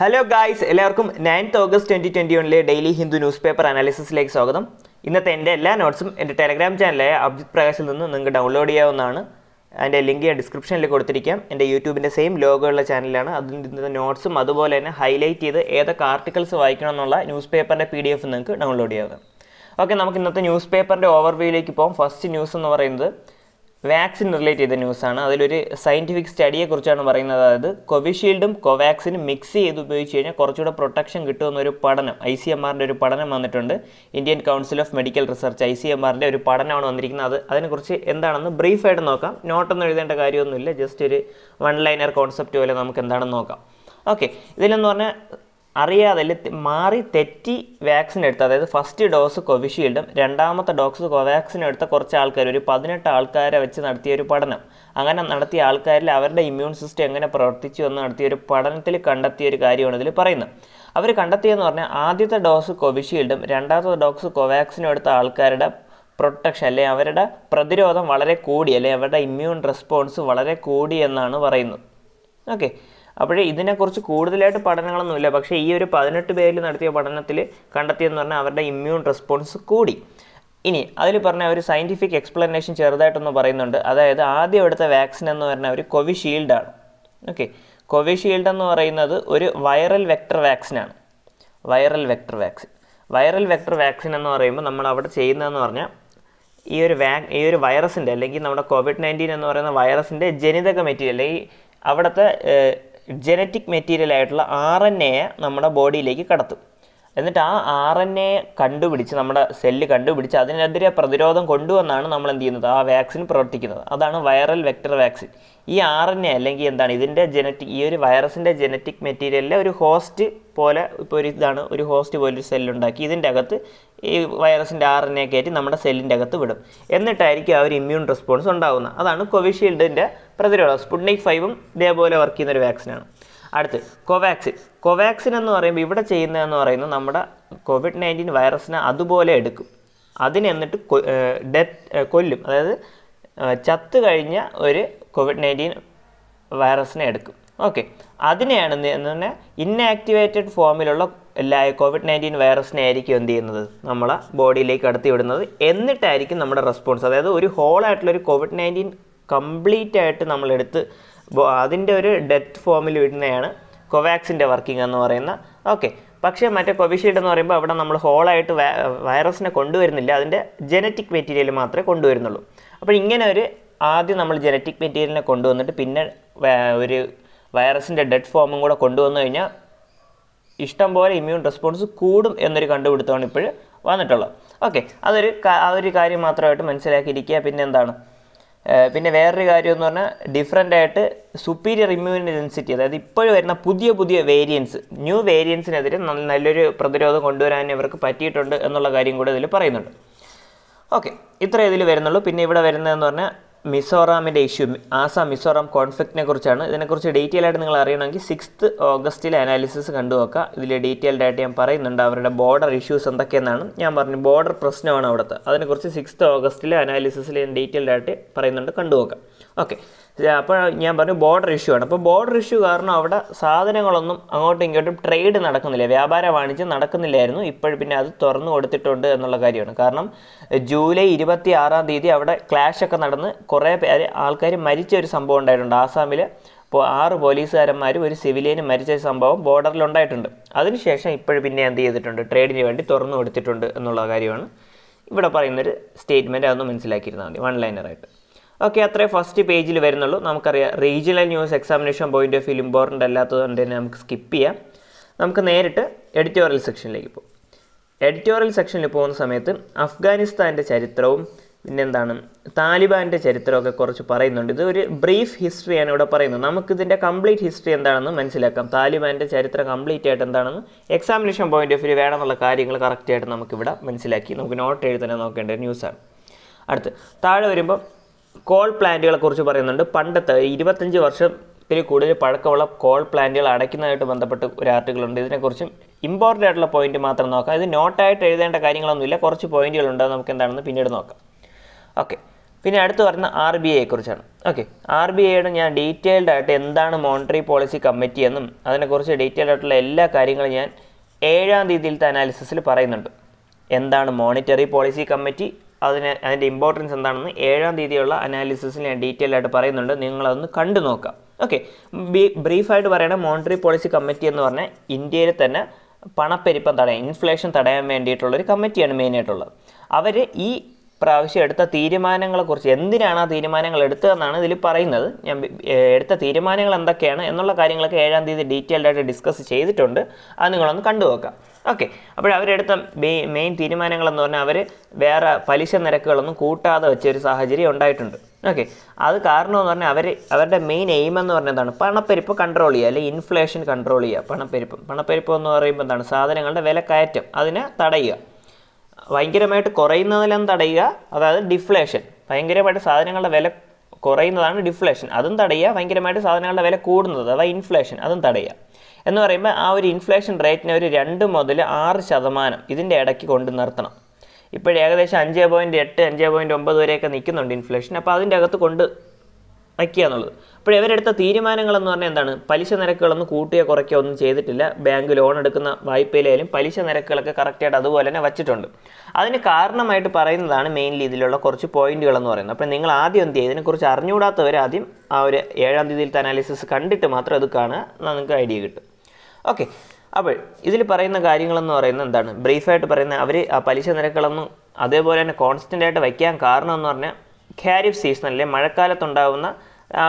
hello guys എല്ലാവർക്കും ninth August twenty twenty വണ്ണിലെ daily Hindu newspaper അനാലിസിസിലേക്ക് സ്വാഗതം ഇന്നത്തെ എൻ്റെ എല്ലാ നോട്ട്സും എൻ്റെ ടെലഗ്രാം ചാനലായ അബ്ജിത് പ്രകാശിൽ നിന്ന് നിങ്ങൾക്ക് ഡൗൺലോഡ് ചെയ്യാവുന്നതാണ് അതിൻ്റെ ലിങ്ക് ഞാൻ ഡിസ്ക്രിപ്ഷനിൽ കൊടുത്തിരിക്കാം എൻ്റെ യൂട്യൂബിൻ്റെ സെയിം ലോഗോയുള്ള ചാനലാണ് അതിൻ്റെ നോട്ട്സും അതുപോലെ തന്നെ ഹൈലൈറ്റ് ചെയ്ത് ഏതൊക്കെ ആർട്ടിക്കിൾസ് വായിക്കണം എന്നുള്ള ന്യൂസ് പേപ്പറിൻ്റെ പി ഡി എഫ് നിങ്ങൾക്ക് ഡൗൺലോഡ് ചെയ്യാവുന്നതാണ് ഓക്കെ നമുക്ക് ഇന്നത്തെ ന്യൂസ് പേപ്പറിൻ്റെ ഓവർവ്യൂയിലേക്ക് പോകാം ഫസ്റ്റ് ന്യൂസ് എന്ന് പറയുന്നത് വാക്സിൻ റിലേറ്റ് ചെയ്ത ന്യൂസാണ് അതിലൊരു സയൻറ്റിഫിക് സ്റ്റഡിയെക്കുറിച്ചാണ് പറയുന്നത് അതായത് കോവിഷീൽഡും കോവാക്സിനും മിക്സ് ചെയ്ത് ഉപയോഗിച്ച് കഴിഞ്ഞാൽ കുറച്ചുകൂടെ പ്രൊട്ടക്ഷൻ കിട്ടുമെന്നൊരു പഠനം ഐ സി എം ആറിൻ്റെ ഒരു പഠനം വന്നിട്ടുണ്ട് Indian council of medical research I C M ആറിൻ്റെ ഒരു പഠനമാണ് വന്നിരിക്കുന്നത് അത് അതിനെക്കുറിച്ച് എന്താണെന്ന് ബ്രീഫായിട്ട് നോക്കാം നോട്ടൊന്നും എഴുതേണ്ട കാര്യമൊന്നുമില്ല ജസ്റ്റ് ഒരു വൺ ലൈനർ കോൺസെപ്റ്റ് പോലെ നമുക്ക് എന്താണെന്ന് നോക്കാം ഓക്കെ ഇതിലെന്ന് പറഞ്ഞാൽ അറിയാതെ മാറി തെറ്റി വാക്സിൻ എടുത്ത അതായത് ഫസ്റ്റ് ഡോസ് കോവിഷീൽഡും രണ്ടാമത്തെ ഡോസ് കോവാക്സിൻ എടുത്ത കുറച്ച് ആൾക്കാർ ഒരു പതിനെട്ട് ആൾക്കാരെ വെച്ച് നടത്തിയ ഒരു പഠനം അങ്ങനെ നടത്തിയ ആൾക്കാരിൽ അവരുടെ ഇമ്മ്യൂൺ സിസ്റ്റം എങ്ങനെ പ്രവർത്തിച്ചു എന്ന് നടത്തിയ ഒരു പഠനത്തിൽ കണ്ടെത്തിയ ഒരു കാര്യമാണ് ഇതിൽ പറയുന്നത് അവർ കണ്ടെത്തിയെന്ന് പറഞ്ഞാൽ ആദ്യത്തെ ഡോസ് കോവിഷീൽഡും രണ്ടാമത്തെ ഡോസ് കോവാക്സിൻ എടുത്ത ആൾക്കാരുടെ പ്രൊട്ടക്ഷൻ അല്ലെ അവരുടെ പ്രതിരോധം വളരെ കൂടി അല്ലെ അവരുടെ ഇമ്മ്യൂൺ റെസ്പോൺസ് വളരെ കൂടി എന്നാണ് പറയുന്നത് ഓക്കെ അപ്പോഴേ ഇതിനെക്കുറിച്ച് കൂടുതലായിട്ട് പഠനങ്ങളൊന്നുമില്ല പക്ഷേ ഈ ഒരു പതിനെട്ട് പേരിൽ നടത്തിയ പഠനത്തിൽ കണ്ടെത്തിയെന്ന് പറഞ്ഞാൽ അവരുടെ ഇമ്മ്യൂൺ റെസ്പോൺസ് കൂടി ഇനി അതിൽ പറഞ്ഞ ഒരു സയൻറ്റിഫിക് എക്സ്പ്ലനേഷൻ ചെറുതായിട്ടൊന്ന് പറയുന്നുണ്ട് അതായത് ആദ്യം എടുത്ത വാക്സിൻ എന്ന് പറഞ്ഞാൽ ഒരു കോവിഷീൽഡാണ് ഓക്കെ കോവിഷീൽഡ് എന്ന് പറയുന്നത് ഒരു വൈറൽ വെക്ടർ വാക്സിനാണ് viral vector vaccine viral vector vaccine എന്ന് പറയുമ്പോൾ നമ്മൾ അവിടെ ചെയ്യുന്നതെന്ന് പറഞ്ഞാൽ ഈ ഒരു വാ ഈ ഒരു വൈറസിൻ്റെ അല്ലെങ്കിൽ നമ്മുടെ കോവിഡ് നയൻറ്റീൻ എന്ന് പറയുന്ന വൈറസിൻ്റെ ജനിതക മെറ്റീരിയൽ അല്ലെങ്കിൽ അവിടുത്തെ ജനറ്റിക് മെറ്റീരിയൽ ആയിട്ടുള്ള ആർ എൻ എയെ നമ്മുടെ ബോഡിയിലേക്ക് കടത്തും എന്നിട്ട് ആ ആർ എൻ എ കണ്ടുപിടിച്ച് നമ്മുടെ സെല്ല് കണ്ടുപിടിച്ച് അതിനെതിരെ പ്രതിരോധം കൊണ്ടുവന്നാണ് നമ്മൾ എന്ത് ചെയ്യുന്നത് ആ വാക്സിൻ പ്രവർത്തിക്കുന്നത് അതാണ് വൈറൽ വെക്ടർ വാക്സിൻ ഈ ആർ എൻ എ അല്ലെങ്കിൽ എന്താണ് ഇതിൻ്റെ ജനറ്റിക് ഈ ഒരു വൈറസിൻ്റെ ജനറ്റിക് മെറ്റീരിയലിലെ ഒരു ഹോസ്റ്റ് പോലെ ഇപ്പോൾ ഒരു ഇതാണ് ഒരു ഹോസ്റ്റ് പോലെ ഒരു സെല്ലുണ്ടാക്കി ഇതിൻ്റെ അകത്ത് ഈ വൈറസിൻ്റെ ആർ എൻ എ കയറ്റി നമ്മുടെ സെല്ലിൻ്റെ അകത്ത് വിടും എന്നിട്ടായിരിക്കും ആ ഒരു ഇമ്മ്യൂൺ റെസ്പോൺസ് ഉണ്ടാകുന്നത് അതാണ് കോവിഷീൽഡിൻ്റെ പ്രതിരോധം സ്പുട്നിക് ഫൈവും ഇതേപോലെ വർക്ക് ചെയ്യുന്ന ഒരു വാക്സിനാണ് അടുത്ത് കോവാക്സിൻ കോവാക്സിൻ എന്ന് പറയുമ്പോൾ ഇവിടെ ചെയ്യുന്നതെന്ന് പറയുന്നത് നമ്മുടെ കോവിഡ് നയൻറ്റീൻ വൈറസിനെ അതുപോലെ എടുക്കും അതിനെ എന്നിട്ട് ഡെത്ത് കൊല്ലും അതായത് ചത്ത് കഴിഞ്ഞ ഒരു കോവിഡ് നയൻറ്റീൻ വൈറസിനെ എടുക്കും ഓക്കെ അതിനെയാണ് എന്ന് പറഞ്ഞാൽ ഇന്നാക്ടിവേറ്റഡ് ഫോമിലുള്ള എല്ലാ കോവിഡ് നയൻറ്റീൻ വൈറസിനെ ആയിരിക്കും എന്ത് ചെയ്യുന്നത് നമ്മളെ ബോഡിയിലേക്ക് കടത്തി വിടുന്നത് എന്നിട്ടായിരിക്കും നമ്മുടെ റെസ്പോൺസ് അതായത് ഒരു ഹോളായിട്ടുള്ളൊരു കോവിഡ് നയൻറ്റീൻ കംപ്ലീറ്റ് ആയിട്ട് നമ്മളെടുത്ത് അപ്പോൾ അതിൻ്റെ ഒരു ഡെത്ത് ഫോമിൽ വിടുന്നതാണ് കൊവാക്സിൻ്റെ വർക്കിംഗ് എന്ന് പറയുന്ന ഓക്കെ പക്ഷേ മറ്റേ കോവിഷീൽഡ് എന്ന് പറയുമ്പോൾ അവിടെ നമ്മൾ ഹോളായിട്ട് വൈറസിനെ കൊണ്ടുവരുന്നില്ല അതിൻ്റെ ജനറ്റിക് മെറ്റീരിയൽ മാത്രമേ കൊണ്ടുവരുന്നുള്ളൂ അപ്പോൾ ഇങ്ങനെ ഒരു ആദ്യം നമ്മൾ ജനറ്റിക് മെറ്റീരിയലിനെ കൊണ്ടുവന്നിട്ട് പിന്നെ ഒരു വൈറസിൻ്റെ ഡെഡ് ഫോമും കൂടെ കൊണ്ടുവന്നു കഴിഞ്ഞാൽ ഇഷ്ടം പോലെ ഇമ്മ്യൂൺ റെസ്പോൺസ് കൂടും എന്നൊരു കണ്ടുപിടുത്തമാണ് ഇപ്പോൾ വന്നിട്ടുള്ളത് ഓക്കെ അതൊരു ആ ഒരു കാര്യം മാത്രമായിട്ട് മനസ്സിലാക്കിയിരിക്കുക പിന്നെ എന്താണ് പിന്നെ വേറൊരു കാര്യം എന്ന് പറഞ്ഞാൽ ഡിഫറെൻ്റ് ആയിട്ട് സുപ്പീരിയർ ഇമ്മ്യൂൺ ഡെൻസിറ്റി അതായത് ഇപ്പോൾ വരുന്ന പുതിയ പുതിയ വേരിയൻസ് ന്യൂ വേരിയൻസിനെതിരെ നല്ലൊരു പ്രതിരോധം കൊണ്ടുവരാൻ ഇവർക്ക് പറ്റിയിട്ടുണ്ട് എന്നുള്ള കാര്യം കൂടെ ഇതിൽ പറയുന്നുണ്ട് ഓക്കെ ഇത്ര ഇതിൽ വരുന്നുള്ളൂ പിന്നെ ഇവിടെ വരുന്നതെന്ന് പറഞ്ഞാൽ മിസോറാമിൻ്റെ ഇഷ്യൂ ആസാം മിസോറാം കോൺഫ്ലിക്റ്റിനെ കുറിച്ചാണ് ഇതിനെക്കുറിച്ച് ഡീറ്റെയിൽ ആയിട്ട് നിങ്ങൾ അറിയണമെങ്കിൽ സിക്സ്ത്ത് ഓഗസ്റ്റിലെ അനാലിസിസ് കണ്ടു നോക്കുക ഇതിൽ ഡീറ്റെയിൽഡ് ആയിട്ട് ഞാൻ പറയുന്നുണ്ട് അവരുടെ ബോർഡർ ഇഷ്യൂസ് എന്തൊക്കെയെന്നാണ് ഞാൻ പറഞ്ഞു ബോർഡർ പ്രശ്നമാണ് അവിടുത്തെ അതിനെക്കുറിച്ച് സിക്സ്ത്ത് ഓഗസ്റ്റിലെ അനാലിസിസിൽ ഞാൻ ഡീറ്റെയിൽഡ് ആയിട്ട് പറയുന്നുണ്ട് കണ്ടു നോക്കാം ഓക്കെ അപ്പോൾ ഞാൻ പറഞ്ഞു ബോർഡർ ഇഷ്യൂ ആണ് അപ്പോൾ ബോർഡർ ഇഷ്യൂ കാരണം അവിടെ സാധനങ്ങളൊന്നും അങ്ങോട്ടും ഇങ്ങോട്ടും ട്രേഡ് നടക്കുന്നില്ല വ്യാപാര വാണിജ്യം നടക്കുന്നില്ലായിരുന്നു ഇപ്പോൾ പിന്നെ അത് തുറന്നു കൊടുത്തിട്ടുണ്ട് എന്നുള്ള കാര്യമാണ് കാരണം ജൂലൈ ഇരുപത്തി ആറാം തീയതി അവിടെ ക്ലാഷ് ഒക്കെ നടന്ന് കുറേ പേര് ആൾക്കാർ മരിച്ച ഒരു സംഭവം ഉണ്ടായിട്ടുണ്ട് ആസാമിൽ അപ്പോൾ ആറ് പോലീസുകാരന്മാരും ഒരു സിവിലിയനും മരിച്ച സംഭവം ബോർഡറിൽ ഉണ്ടായിട്ടുണ്ട് അതിനുശേഷം ഇപ്പോൾ പിന്നെ എന്ത് ചെയ്തിട്ടുണ്ട് ട്രേഡിന് വേണ്ടി തുറന്നു കൊടുത്തിട്ടുണ്ട് എന്നുള്ള കാര്യമാണ് ഇവിടെ പറയുന്നൊരു സ്റ്റേറ്റ്മെൻറ്റ് അതൊന്ന് മനസ്സിലാക്കിയിരുന്നാൽ മതി വൺ ലൈനറായിട്ട് ഓക്കെ അത്രേ ഫസ്റ്റ് പേജിൽ വരുന്നുള്ളൂ നമുക്കറിയാം regional news examination point of view important അല്ലാത്തതുകൊണ്ട് തന്നെ നമുക്ക് സ്കിപ്പ് ചെയ്യാം നമുക്ക് നേരിട്ട് എഡിറ്റോറിയൽ സെക്ഷനിലേക്ക് പോകും എഡിറ്റോറിയൽ സെക്ഷനിൽ പോകുന്ന സമയത്ത് അഫ്ഗാനിസ്ഥാൻ്റെ ചരിത്രവും പിന്നെന്താണ് താലിബാൻ്റെ ചരിത്രമൊക്കെ കുറച്ച് പറയുന്നുണ്ട് ഇത് ഒരു ബ്രീഫ് ഹിസ്റ്ററിയാണ് ഇവിടെ പറയുന്നത് നമുക്കിതിൻ്റെ കംപ്ലീറ്റ് ഹിസ്റ്ററി എന്താണെന്ന് മനസ്സിലാക്കാം താലിബാൻ്റെ ചരിത്രം കംപ്ലീറ്റ് ആയിട്ട് എന്താണെന്ന് എക്സാമിനേഷൻ പോയിന്റ് ഓഫ് വ്യൂ വേണമെന്നുള്ള കാര്യങ്ങൾ കറക്റ്റായിട്ട് നമുക്കിവിടെ മനസ്സിലാക്കി നമുക്ക് നോട്ട് എഴുതാൻ നോക്കേണ്ട ന്യൂസാണ് അടുത്ത് താഴെ വരുമ്പോൾ കോൾ പ്ലാന്റുകളെ കുറിച്ച് പറയുന്നുണ്ട് പണ്ടത്തെ ഇരുപത്തഞ്ച് വർഷത്തിൽ കൂടുതൽ പഴക്കമുള്ള കോൾ പ്ലാന്റുകൾ അടയ്ക്കുന്നതായിട്ട് ബന്ധപ്പെട്ട് ഒരു ആർട്ടിക്കിളുണ്ട് ഇതിനെക്കുറിച്ചും ഇമ്പോർട്ടൻ്റ് ആയിട്ടുള്ള പോയിന്റ് മാത്രം നോക്കാം ഇത് നോട്ടായിട്ട് എഴുതേണ്ട കാര്യങ്ങളൊന്നുമില്ല കുറച്ച് പോയിന്റുകൾ പോയിന്റുകളുണ്ട് നമുക്ക് എന്താണെന്ന് പിന്നീട് നോക്കാം ഓക്കെ പിന്നെ അടുത്ത് പറയുന്ന ആർ ബി കുറിച്ചാണ് ഓക്കെ ആർ ബി ഐയുടെ ഞാൻ ഡീറ്റെയിൽഡ് ആയിട്ട് എന്താണ് മോണിറ്ററി പോളിസി കമ്മിറ്റി എന്നും അതിനെക്കുറിച്ച് ഡീറ്റെയിൽഡ് ആയിട്ടുള്ള എല്ലാ കാര്യങ്ങളും ഞാൻ ഏഴാം തീയതിയിലത്തെ അനാലിസിസിൽ പറയുന്നുണ്ട് എന്താണ് മോണിറ്ററി പോളിസി കമ്മിറ്റി അതിന് അതിൻ്റെ ഇമ്പോർട്ടൻസ് എന്താണെന്ന് ഏഴാം തീയതിയുള്ള അനാലിസിസിൽ ഞാൻ ഡീറ്റെയിൽ ആയിട്ട് പറയുന്നുണ്ട് നിങ്ങളതൊന്ന് കണ്ടു നോക്കാം ഓക്കെ ബ്രീഫായിട്ട് പറയണ മോണിറ്ററി പോളിസി കമ്മിറ്റി എന്ന് പറഞ്ഞാൽ ഇന്ത്യയിൽ തന്നെ പണപ്പെരുപ്പം തടയാൻ ഇൻഫ്ലേഷൻ തടയാൻ വേണ്ടിയിട്ടുള്ളൊരു കമ്മിറ്റിയാണ് മെയിനായിട്ടുള്ളത് അവർ ഈ പ്രാവശ്യം എടുത്ത തീരുമാനങ്ങളെക്കുറിച്ച് എന്തിനാണ് ആ തീരുമാനങ്ങൾ എടുത്തതെന്നാണ് ഇതിൽ പറയുന്നത് ഞാൻ എടുത്ത തീരുമാനങ്ങൾ എന്തൊക്കെയാണ് എന്നുള്ള കാര്യങ്ങളൊക്കെ ഏഴാം തീയതി ഡീറ്റെയിൽഡായിട്ട് ആയിട്ട് ഡിസ്കസ് ചെയ്തിട്ടുണ്ട് അത് നിങ്ങളൊന്ന് കണ്ടു നോക്കാം ഓക്കെ അപ്പോൾ അവരെടുത്ത മെയിൻ തീരുമാനങ്ങളെന്ന് പറഞ്ഞാൽ അവർ വേറെ പലിശ നിരക്കുകളൊന്നും കൂട്ടാതെ വെച്ചൊരു ഒരു സാഹചര്യം ഉണ്ടായിട്ടുണ്ട് ഓക്കെ അത് കാരണമെന്ന് പറഞ്ഞാൽ അവർ അവരുടെ മെയിൻ എയിം എന്ന് പറഞ്ഞതാണ് പണപ്പെരുപ്പ് കൺട്രോൾ ചെയ്യുക അല്ലെങ്കിൽ ഇൻഫ്ലേഷൻ കൺട്രോൾ ചെയ്യുക പണപ്പെരുപ്പ് പണപ്പെരുപ്പ് എന്ന് പറയുമ്പോൾ എന്താണ് സാധനങ്ങളുടെ വില കയറ്റം അതിനെ തടയുക ഭയങ്കരമായിട്ട് കുറയുന്നതിലെന്ന് തടയുക അതായത് ഡിഫ്ലേഷൻ ഭയങ്കരമായിട്ട് സാധനങ്ങളുടെ വില കുറയുന്നതാണ് ഡിഫ്ലേഷൻ അതും തടയുക ഭയങ്കരമായിട്ട് സാധനങ്ങളുടെ വില കൂടുന്നത് അഥവാ ഇൻഫ്ലേഷൻ അതും തടയുക എന്ന് പറയുമ്പോൾ ആ ഒരു ഇൻഫ്ലേഷൻ റേറ്റിനെ ഒരു രണ്ട് മുതൽ ആറ് ശതമാനം ഇതിൻ്റെ ഇടയ്ക്ക് കൊണ്ട് നിർത്തണം ഇപ്പോൾ ഏകദേശം അഞ്ച് പോയിൻറ്റ് എട്ട് അഞ്ച് പോയിൻറ്റ് ഒമ്പത് വരെയൊക്കെ നിൽക്കുന്നുണ്ട് ഇൻഫ്ലേഷൻ അപ്പോൾ അതിൻ്റെ അകത്ത് കൊണ്ട് വയ്ക്കുക എന്നുള്ളത് അപ്പോൾ ഇവരെടുത്ത തീരുമാനങ്ങളെന്ന് പറഞ്ഞാൽ എന്താണ് പലിശ നിരക്കുകളൊന്നും കൂട്ടിയ കുറയ്ക്കുക ഒന്നും ചെയ്തിട്ടില്ല ബാങ്ക് ലോൺ എടുക്കുന്ന വായ്പയിലായാലും പലിശ നിരക്കുകളൊക്കെ കറക്റ്റായിട്ട് അതുപോലെ തന്നെ വച്ചിട്ടുണ്ട് അതിന് കാരണമായിട്ട് പറയുന്നതാണ് മെയിൻലി ഇതിലുള്ള കുറച്ച് പോയിന്റുകളെന്ന് പറയുന്നത് അപ്പോൾ നിങ്ങൾ ആദ്യം എന്ത് ചെയ്യുക ഇതിനെക്കുറിച്ച് അറിഞ്ഞുകൂടാത്തവർ ആദ്യം ആ ഒരു ഏഴാം തീയതിയിലത്തെ അനാലിസിസ് കണ്ടിട്ട് മാത്രം അത് കാണുക നിങ്ങൾക്ക് ഐഡിയ കിട്ടും ഓക്കെ അപ്പോൾ ഇതിൽ പറയുന്ന കാര്യങ്ങളെന്ന് പറയുന്നത് എന്താണ് ബ്രീഫായിട്ട് പറയുന്നത് അവർ ആ പലിശ നിരക്കുകളൊന്നും അതേപോലെ തന്നെ കോൺസ്റ്റൻ്റ് ആയിട്ട് വയ്ക്കാൻ കാരണം എന്ന് പറഞ്ഞാൽ ഖാരിഫ് സീസണിലെ മഴക്കാലത്തുണ്ടാകുന്ന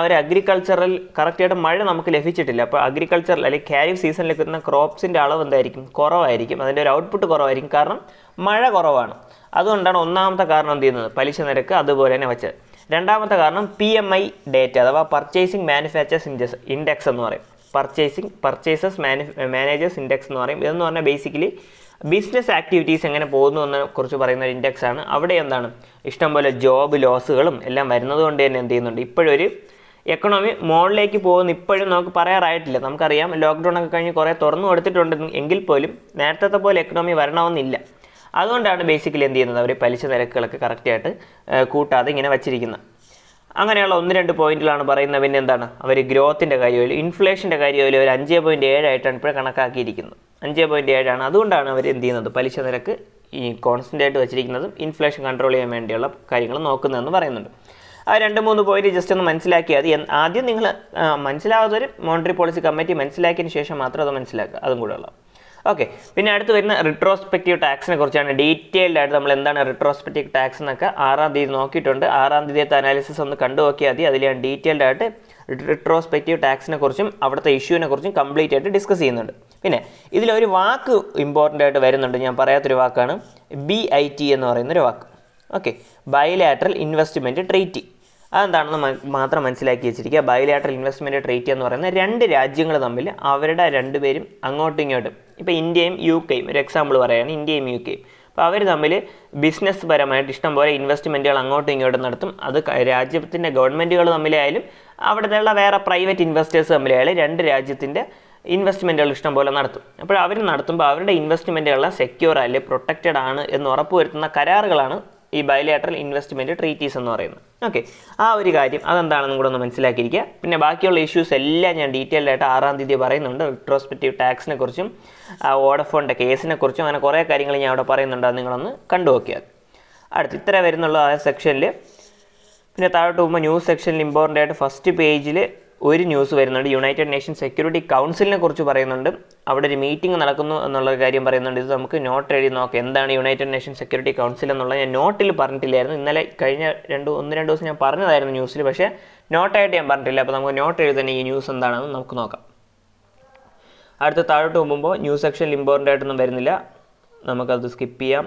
ഒരു അഗ്രികൾച്ചറൽ കറക്റ്റായിട്ട് മഴ നമുക്ക് ലഭിച്ചിട്ടില്ല അപ്പോൾ അഗ്രികൾച്ചറൽ അല്ലെങ്കിൽ ഖാരിഫ് സീസണിൽ കിട്ടുന്ന ക്രോപ്സിൻ്റെ അളവ് എന്തായിരിക്കും കുറവായിരിക്കും അതിൻ്റെ ഒരു ഔട്ട്പുട്ട് കുറവായിരിക്കും കാരണം മഴ കുറവാണ് അതുകൊണ്ടാണ് ഒന്നാമത്തെ കാരണം എന്ത് ചെയ്യുന്നത് പലിശ നിരക്ക് അതുപോലെ തന്നെ വെച്ചത് രണ്ടാമത്തെ കാരണം പി എം ഐ ഡേറ്റ അഥവാ പർച്ചേസിങ് മാനുഫാക്ചേഴ്സ് ഇൻഡെക്സ് ഇൻഡെക്സ് എന്ന് പറയും purchasing purchases manu managers index എന്ന് പറയും ഇതെന്ന് പറഞ്ഞാൽ ബേസിക്കലി ബിസിനസ് ആക്ടിവിറ്റീസ് എങ്ങനെ പോകുന്നു എന്ന് കുറിച്ച് പറയുന്ന ഒരു ഇൻഡെക്സ് ആണ് അവിടെ എന്താണ് ഇഷ്ടംപോലെ ജോബ് ലോസുകളും എല്ലാം വരുന്നത് കൊണ്ട് തന്നെ എന്ത് ചെയ്യുന്നുണ്ട് ഇപ്പോഴൊരു എക്കണോമി മോളിലേക്ക് പോകുന്ന ഇപ്പോഴും നമുക്ക് പറയാറായിട്ടില്ല നമുക്കറിയാം ലോക്ക്ഡൗൺ ഒക്കെ കഴിഞ്ഞ് കുറേ തുറന്നു കൊടുത്തിട്ടുണ്ട് എങ്കിൽ പോലും നേരത്തെ പോലെ എക്കണോമി വരണമെന്നില്ല അതുകൊണ്ടാണ് ബേസിക്കലി എന്ത് ചെയ്യുന്നത് അവർ പലിശ നിരക്കുകളൊക്കെ കറക്റ്റായിട്ട് കൂട്ടാതെ ഇങ്ങനെ വച്ചിരിക്കുന്നത് അങ്ങനെയുള്ള ഒന്ന് രണ്ട് പോയിന്റിലാണ് പറയുന്നത് പിന്നെ എന്താണ് അവർ ഗ്രോത്തിൻ്റെ കാര്യമായാലും ഇൻഫ്ലേഷൻ്റെ കാര്യമായാലും ഒരു അഞ്ച് പോയിൻറ്റ് ഏഴായിട്ടാണ് ഇപ്പോൾ കണക്കാക്കിയിരിക്കുന്നത് അഞ്ച് പോയിൻറ്റ് ഏഴാണ് അതുകൊണ്ടാണ് അവർ എന്ത് ചെയ്യുന്നത് പലിശ നിരക്ക് ഈ കോൺസ്റ്റൻ്റ് ആയിട്ട് വെച്ചിരിക്കുന്നതും ഇൻഫ്ലേഷൻ കൺട്രോൾ ചെയ്യാൻ വേണ്ടിയുള്ള കാര്യങ്ങൾ നോക്കുന്നതെന്ന് പറയുന്നുണ്ട് ആ രണ്ട് മൂന്ന് പോയിന്റ് ജസ്റ്റ് ഒന്ന് മനസ്സിലാക്കിയാൽ മതി ആദ്യം നിങ്ങൾ മനസ്സിലാവാത്തവർ മോണിറ്ററി പോളിസി കമ്മിറ്റി മനസ്സിലാക്കിയതിന് ശേഷം മാത്രം അത് മനസ്സിലാക്കുക അതും കൂടെ ഉള്ളത് ഓക്കെ പിന്നെ അടുത്ത് വരുന്ന റിട്രോസ്പെക്റ്റീവ് ടാക്സിനെ കുറിച്ചാണ് ഡീറ്റെയിൽഡ് ആയിട്ട് നമ്മൾ എന്താണ് റിട്രോസ്പെക്റ്റീവ് ടാക്സ് എന്നൊക്കെ ആറാം തീയതി നോക്കിയിട്ടുണ്ട് ആറാം തീയതിയത്തെ അനാലിസിസ് ഒന്ന് കണ്ടു നോക്കിയാൽ മതി അതിൽ ഞാൻ ഡീറ്റെയിൽഡ് ആയിട്ട് റിട്രോസ്പെക്റ്റീവ് കുറിച്ചും അവിടുത്തെ കുറിച്ചും കംപ്ലീറ്റ് ആയിട്ട് ഡിസ്കസ് ചെയ്യുന്നുണ്ട് പിന്നെ ഇതിലൊരു വാക്ക് ഇമ്പോർട്ടൻ്റ് ആയിട്ട് വരുന്നുണ്ട് ഞാൻ പറയാത്തൊരു വാക്കാണ് ബി ഐ ടി എന്ന് പറയുന്നൊരു വാക്ക് ഓക്കെ ബൈലാട്രൽ ഇൻവെസ്റ്റ്മെൻറ്റ് ട്രീറ്റി അതെന്താണെന്ന് മാത്രം മനസ്സിലാക്കി വെച്ചിരിക്കുക ബയോലാട്രൽ ഇൻവെസ്റ്റ്മെൻറ്റ് ട്രീറ്റി എന്ന് പറയുന്ന രണ്ട് രാജ്യങ്ങൾ തമ്മിൽ അവരുടെ രണ്ടുപേരും അങ്ങോട്ടും ഇങ്ങോട്ടും ഇപ്പോൾ ഇന്ത്യയും യു കെയും ഒരു എക്സാമ്പിൾ പറയുകയാണ് ഇന്ത്യയും യു കെയും അപ്പോൾ അവർ തമ്മിൽ ബിസിനസ് പരമായിട്ട് ഇഷ്ടംപോലെ ഇൻവെസ്റ്റ്മെൻറ്റുകൾ അങ്ങോട്ടും ഇങ്ങോട്ടും നടത്തും അത് രാജ്യത്തിൻ്റെ ഗവൺമെൻറ്റുകൾ തമ്മിലായാലും അവിടെയുള്ള വേറെ പ്രൈവറ്റ് ഇൻവെസ്റ്റേഴ്സ് തമ്മിൽ രണ്ട് രാജ്യത്തിൻ്റെ ഇൻവെസ്റ്റ്മെൻറ്റുകൾ ഇഷ്ടംപോലെ നടത്തും അപ്പോൾ അവർ നടത്തുമ്പോൾ അവരുടെ ഇൻവെസ്റ്റ്മെൻറ്റുകളെ സെക്യൂർ അല്ലെ പ്രൊട്ടക്റ്റഡ് ആണ് എന്ന് ഉറപ്പുവരുത്തുന്ന കരാറുകളാണ് ഈ ബയലാട്രൽ ഇൻവെസ്റ്റ്മെൻറ്റ് ട്രീറ്റീസ് എന്ന് പറയുന്നത് ഓക്കെ ആ ഒരു കാര്യം അതെന്താണെന്നും കൂടെ ഒന്ന് മനസ്സിലാക്കിയിരിക്കുക പിന്നെ ബാക്കിയുള്ള ഇഷ്യൂസ് എല്ലാം ഞാൻ ഡീറ്റെയിൽഡ് ആയിട്ട് ആറാം തീയതി പറയുന്നുണ്ട് റിട്രോസ്പെക്റ്റീവ് ടാക്സിനെ കുറിച്ചും ആ ഓഡഫോണിൻ്റെ കേസിനെ കുറിച്ചും അങ്ങനെ കുറേ കാര്യങ്ങൾ ഞാൻ അവിടെ പറയുന്നുണ്ട് അത് നിങ്ങളൊന്ന് കണ്ടു നോക്കിയാൽ അടുത്ത് ഇത്ര വരുന്നുള്ള ആ സെക്ഷനിൽ പിന്നെ താഴോട്ട് പോകുമ്പോൾ ന്യൂസ് സെക്ഷനിൽ ഇമ്പോർട്ടൻ്റ് ആയിട്ട് ഫസ്റ്റ് പേജിൽ ഒരു ന്യൂസ് വരുന്നുണ്ട് യുണൈറ്റഡ് നേഷൻ സെക്യൂരിറ്റി കൗൺസിലിനെ കുറിച്ച് പറയുന്നുണ്ട് അവിടെ ഒരു മീറ്റിംഗ് നടക്കുന്നു എന്നുള്ള കാര്യം പറയുന്നുണ്ട് ഇത് നമുക്ക് നോട്ട് എഴുതി നോക്കാം എന്താണ് യുണൈറ്റഡ് നേഷൻ സെക്യൂരിറ്റി കൗൺസിൽ എന്നുള്ളത് ഞാൻ നോട്ടിൽ പറഞ്ഞിട്ടില്ലായിരുന്നു ഇന്നലെ കഴിഞ്ഞ രണ്ട് ഒന്ന് രണ്ട് ദിവസം ഞാൻ പറഞ്ഞതായിരുന്നു ന്യൂസിൽ പക്ഷേ നോട്ടായിട്ട് ഞാൻ പറഞ്ഞിട്ടില്ല അപ്പോൾ നമുക്ക് നോട്ട് എഴുതുന്ന ഈ ന്യൂസ് എന്താണെന്ന് നമുക്ക് നോക്കാം അടുത്ത താഴോട്ട് പോകുമ്പോൾ ന്യൂസ് സെക്ഷനിൽ ഇമ്പോർട്ടൻ്റ് ആയിട്ടൊന്നും വരുന്നില്ല നമുക്കത് സ്കിപ്പ് ചെയ്യാം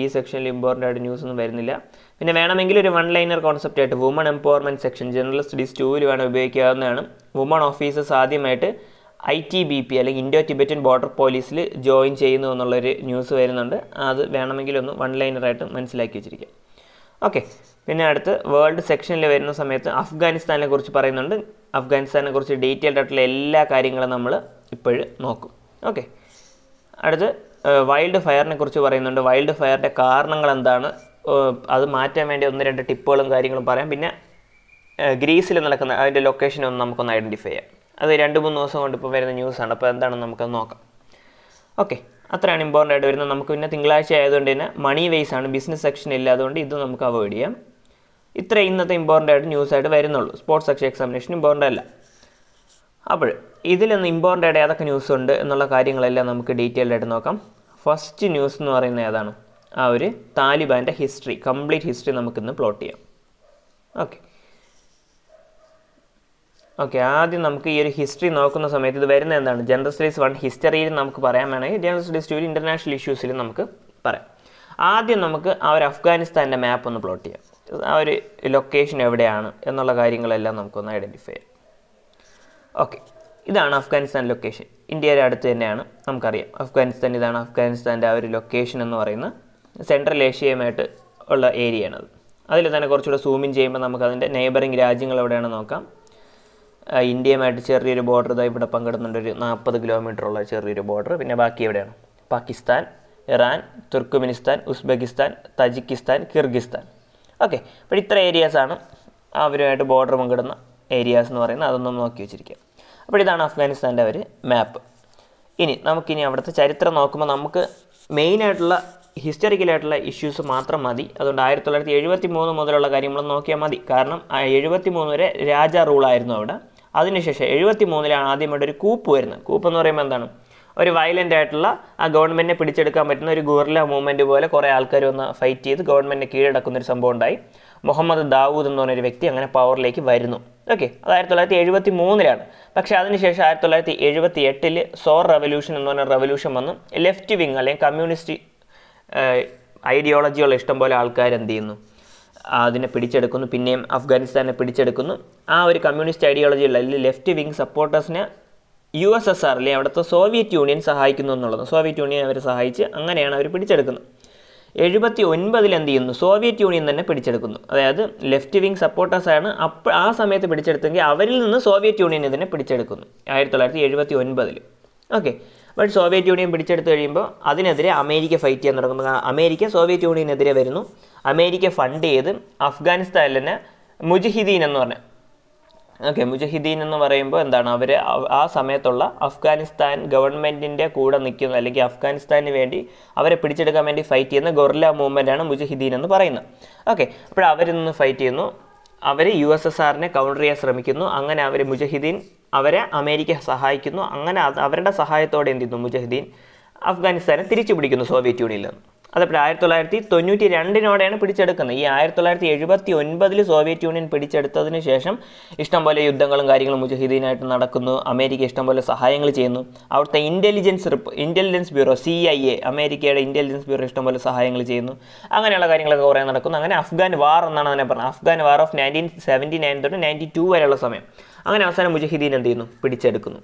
ഈ സെക്ഷനിൽ ഇമ്പോർട്ടൻ്റ് ആയിട്ട് ന്യൂസ് ഒന്നും വരുന്നില്ല പിന്നെ വേണമെങ്കിൽ ഒരു വൺ ലൈനർ കോൺസെപ്റ്റ് ആയിട്ട് woman empowerment section general studies ടൂവിൽ വേണം ഉപയോഗിക്കാവുന്നതാണ് വുമൺ ഓഫീസേഴ്സ് ആദ്യമായിട്ട് ഐ ടി ബി പി അല്ലെങ്കിൽ ഇന്ത്യോ ടിബറ്റൻ ബോർഡർ പോലീസിൽ ജോയിൻ ചെയ്യുന്നു എന്നുള്ളൊരു ന്യൂസ് വരുന്നുണ്ട് അത് വേണമെങ്കിൽ ഒന്ന് വൺ ലൈനറായിട്ട് മനസ്സിലാക്കി വെച്ചിരിക്കാം ഓക്കെ പിന്നെ അടുത്ത് വേൾഡ് സെക്ഷനിൽ വരുന്ന സമയത്ത് അഫ്ഗാനിസ്ഥാനെ കുറിച്ച് പറയുന്നുണ്ട് അഫ്ഗാനിസ്ഥാനെ കുറിച്ച് ഡീറ്റെയിൽഡ് ആയിട്ടുള്ള എല്ലാ കാര്യങ്ങളും നമ്മൾ ഇപ്പോഴും നോക്കും ഓക്കെ അടുത്ത് വൈൽഡ് ഫയറിനെ കുറിച്ച് പറയുന്നുണ്ട് വൈൽഡ് ഫയറിൻ്റെ കാരണങ്ങൾ എന്താണ് അത് മാറ്റാൻ വേണ്ടി ഒന്ന് രണ്ട് ടിപ്പുകളും കാര്യങ്ങളും പറയാം പിന്നെ ഗ്രീസിൽ നടക്കുന്ന അതിൻ്റെ ഒന്ന് നമുക്കൊന്ന് ഐഡൻറ്റിഫൈ ചെയ്യാം അത് രണ്ട് മൂന്ന് ദിവസം കൊണ്ട് ഇപ്പോൾ വരുന്ന ന്യൂസാണ് അപ്പോൾ എന്താണെന്ന് നമുക്കത് നോക്കാം ഓക്കെ അത്രയാണ് ഇമ്പോർട്ടൻ്റ് ആയിട്ട് വരുന്നത് നമുക്ക് പിന്നെ തിങ്കളാഴ്ച ആയതുകൊണ്ട് തന്നെ മണി വേസ് ആണ് ബിസിനസ് സെക്ഷൻ ഇല്ലാതുകൊണ്ട് ഇത് നമുക്ക് അവോയ്ഡ് ചെയ്യാം ഇത്രയും ഇന്നത്തെ ഇമ്പോർട്ടൻ്റ് ആയിട്ട് ആയിട്ട് വരുന്നുള്ളൂ സ്പോർട്സ് സെക്ഷൻ എക്സാമിനേഷൻ ഇമ്പോർട്ടൻ്റ് അല്ല അപ്പോൾ ഇതിലൊന്ന് ഇമ്പോർട്ടൻ്റ് ആയിട്ട് ഏതൊക്കെ ന്യൂസ് ഉണ്ട് എന്നുള്ള കാര്യങ്ങളെല്ലാം നമുക്ക് ഡീറ്റെയിൽഡ് ആയിട്ട് നോക്കാം ഫസ്റ്റ് ന്യൂസ് എന്ന് പറയുന്നത് ഏതാണ് ആ ഒരു താലിബാൻ്റെ ഹിസ്റ്ററി കംപ്ലീറ്റ് ഹിസ്റ്ററി നമുക്കിന്ന് പ്ലോട്ട് ചെയ്യാം ഓക്കെ ഓക്കെ ആദ്യം നമുക്ക് ഈ ഒരു ഹിസ്റ്ററി നോക്കുന്ന സമയത്ത് ഇത് വരുന്നത് എന്താണ് ജനറൽ സ്റ്റഡീസ് വൺ ഹിസ്റ്ററിയിൽ നമുക്ക് പറയാൻ വേണമെങ്കിൽ ജനറൽ സ്റ്റഡീസ് ടു ഇൻ്റർനാഷണൽ ഇഷ്യൂസിൽ നമുക്ക് പറയാം ആദ്യം നമുക്ക് ആ ഒരു അഫ്ഗാനിസ്ഥാൻ്റെ മാപ്പ് ഒന്ന് പ്ലോട്ട് ചെയ്യാം ആ ഒരു ലൊക്കേഷൻ എവിടെയാണ് എന്നുള്ള കാര്യങ്ങളെല്ലാം നമുക്കൊന്ന് ഐഡൻറ്റിഫൈ ചെയ്യാം ഓക്കെ ഇതാണ് അഫ്ഗാനിസ്ഥാൻ ലൊക്കേഷൻ ഇന്ത്യയുടെ അടുത്ത് തന്നെയാണ് നമുക്കറിയാം അഫ്ഗാനിസ്ഥാൻ ഇതാണ് അഫ്ഗാനിസ്ഥാൻ്റെ ആ ഒരു ലൊക്കേഷൻ എന്ന് പറയുന്നത് സെൻട്രൽ ഏഷ്യയുമായിട്ട് ഉള്ള ഏരിയയാണത് അതിൽ തന്നെ കുറച്ചുകൂടെ സൂമിൻ ചെയ്യുമ്പോൾ നമുക്ക് അതിൻ്റെ രാജ്യങ്ങൾ എവിടെയാണെന്ന് നോക്കാം ഇന്ത്യയുമായിട്ട് ചെറിയൊരു ബോർഡർ ഇതായി ഇവിടെ പങ്കെടുക്കുന്നുണ്ട് ഒരു നാൽപ്പത് ഉള്ള ചെറിയൊരു ബോർഡർ പിന്നെ ബാക്കി എവിടെയാണ് Pakistan Iran Turkmenistan Uzbekistan Tajikistan Kyrgyzstan okay അപ്പോൾ ഇത്ര ഏരിയാസാണ് അവരുമായിട്ട് ബോർഡർ പങ്കിടുന്ന ഏരിയാസ് എന്ന് പറയുന്നത് അതൊന്നും നോക്കി വെച്ചിരിക്കുക അപ്പോൾ ഇതാണ് അഫ്ഗാനിസ്ഥാൻ്റെ ഒരു മാപ്പ് ഇനി നമുക്കിനി അവിടുത്തെ ചരിത്രം നോക്കുമ്പോൾ നമുക്ക് മെയിനായിട്ടുള്ള ഹിസ്റ്ററിക്കലായിട്ടുള്ള ഇഷ്യൂസ് മാത്രം മതി അതുകൊണ്ട് ആയിരത്തി തൊള്ളായിരത്തി എഴുപത്തി മൂന്ന് മുതലുള്ള കാര്യങ്ങൾ നോക്കിയാൽ മതി കാരണം എഴുപത്തി മൂന്ന് വരെ രാജ റൂളായിരുന്നു അവിടെ അതിനുശേഷം എഴുപത്തി മൂന്നിലാണ് ആദ്യമായിട്ട് ഒരു കൂപ്പ് വരുന്നത് കൂപ്പ് എന്ന് പറയുമ്പോൾ എന്താണ് ഒരു വയലൻ്റ് ആയിട്ടുള്ള ആ ഗവൺമെൻറ്റിനെ പിടിച്ചെടുക്കാൻ പറ്റുന്ന ഒരു ഗുർല മൂവ്മെൻറ്റ് പോലെ കുറേ ആൾക്കാർ വന്ന് ഫൈറ്റ് ചെയ്ത് ഗവൺമെൻറ്റിനെ കീഴടക്കുന്ന ഒരു സംഭവം ഉണ്ടായി മുഹമ്മദ് ദാവൂദ് എന്ന് പറഞ്ഞൊരു വ്യക്തി അങ്ങനെ പവറിലേക്ക് വരുന്നു ഓക്കെ അത് ആയിരത്തി തൊള്ളായിരത്തി എഴുപത്തി മൂന്നിലാണ് പക്ഷേ അതിനുശേഷം ആയിരത്തി തൊള്ളായിരത്തി എഴുപത്തി എട്ടിൽ സോർ റവല്യൂഷൻ എന്ന് പറഞ്ഞ റവല്യൂഷൻ വന്ന് ലെഫ്റ്റ് വിങ് അല്ലെങ്കിൽ കമ്മ്യൂണിസ്റ്റ് ഐഡിയോളജിയുള്ള ഇഷ്ടംപോലെ ആൾക്കാർ എന്ത് ചെയ്യുന്നു അതിനെ പിടിച്ചെടുക്കുന്നു പിന്നെയും അഫ്ഗാനിസ്ഥാനെ പിടിച്ചെടുക്കുന്നു ആ ഒരു കമ്മ്യൂണിസ്റ്റ് ഐഡിയോളജി ഉള്ള അല്ലെങ്കിൽ ലെഫ്റ്റ് വിങ് സപ്പോർട്ടേഴ്സിനെ യു എസ് എസ് ആർ അല്ലെങ്കിൽ അവിടുത്തെ സോവിയറ്റ് യൂണിയൻ സഹായിക്കുന്നു എന്നുള്ളത് സോവിയറ്റ് യൂണിയൻ അവരെ സഹായിച്ച് അങ്ങനെയാണ് അവർ പിടിച്ചെടുക്കുന്നത് എഴുപത്തി ഒൻപതിൽ എന്ത് ചെയ്യുന്നു സോവിയറ്റ് യൂണിയൻ തന്നെ പിടിച്ചെടുക്കുന്നു അതായത് ലെഫ്റ്റ് വിങ് സപ്പോർട്ടേഴ്സാണ് അപ്പോൾ ആ സമയത്ത് പിടിച്ചെടുത്തെങ്കിൽ അവരിൽ നിന്ന് സോവിയറ്റ് യൂണിയൻ ഇതിനെ പിടിച്ചെടുക്കുന്നു ആയിരത്തി തൊള്ളായിരത്തി എഴുപത്തി ഒൻപതിൽ ഓക്കെ ബട്ട് സോവിയറ്റ് യൂണിയൻ പിടിച്ചെടുത്ത് കഴിയുമ്പോൾ അതിനെതിരെ അമേരിക്ക ഫൈറ്റ് ചെയ്യാൻ തുടങ്ങും അമേരിക്ക സോവിയറ്റ് യൂണിയനെതിരെ വരുന്നു അമേരിക്ക ഫണ്ട് ചെയ്ത് അഫ്ഗാനിസ്ഥാനിൽ തന്നെ മുജിഹിദീൻ എന്ന് പറഞ്ഞ ഓക്കെ മുജഹിദ്ദീൻ എന്ന് പറയുമ്പോൾ എന്താണ് അവർ ആ സമയത്തുള്ള അഫ്ഗാനിസ്ഥാൻ ഗവൺമെൻറ്റിൻ്റെ കൂടെ നിൽക്കുന്ന അല്ലെങ്കിൽ അഫ്ഗാനിസ്ഥാന് വേണ്ടി അവരെ പിടിച്ചെടുക്കാൻ വേണ്ടി ഫൈറ്റ് ചെയ്യുന്ന ഗൊറില്ല മൂവ്മെൻ്റാണ് മുജഹിദ്ദീൻ എന്ന് പറയുന്നത് ഓക്കെ അപ്പോൾ അവരിൽ നിന്ന് ഫൈറ്റ് ചെയ്യുന്നു അവർ യു എസ് എസ് ആറിനെ കൗണ്ടർ ചെയ്യാൻ ശ്രമിക്കുന്നു അങ്ങനെ അവർ മുജഹിദ്ദീൻ അവരെ അമേരിക്ക സഹായിക്കുന്നു അങ്ങനെ അവരുടെ സഹായത്തോടെ എന്ത് ചെയ്യുന്നു മുജഹിദ്ദീൻ അഫ്ഗാനിസ്ഥാനെ തിരിച്ചു പിടിക്കുന്നു സോവിയറ്റ് യൂണിയനിൽ നിന്ന് അതേപോലെ ആയിരത്തി തൊള്ളായിരത്തി തൊണ്ണൂറ്റി രണ്ടിനോടെയാണ് പിടിച്ചെടുക്കുന്നത് ഈ ആയിരത്തി തൊള്ളായിരത്തി എഴുപത്തി ഒൻപതിൽ സോവിയറ്റ് യൂണിയൻ പിടിച്ചെടുത്തതിന് ശേഷം ഇഷ്ടംപോലെ യുദ്ധങ്ങളും കാര്യങ്ങളും മുജഹിദീനായിട്ട് നടക്കുന്നു അമേരിക്ക ഇഷ്ടംപോലെ സഹായങ്ങൾ ചെയ്യുന്നു അവിടുത്തെ intelligence intelligence bureau C I A അമേരിക്കയുടെ ഇൻ്റലിജൻസ് ബ്യൂറോ ഇഷ്ടംപോലെ സഹായങ്ങൾ ചെയ്യുന്നു അങ്ങനെയുള്ള കാര്യങ്ങളൊക്കെ കുറേ നടക്കുന്നു അങ്ങനെ അഫ്ഗാൻ വാർ എന്നാണ് അതിനെ പറഞ്ഞത് Afghan war of nineteen seventy nine തൊട്ട് നയൻറ്റി ടു വരെയുള്ള സമയം അങ്ങനെ അവസാനം മുജഹിദീൻ എന്ത് ചെയ്യുന്നു പിടിച്ചെടുക്കുന്നു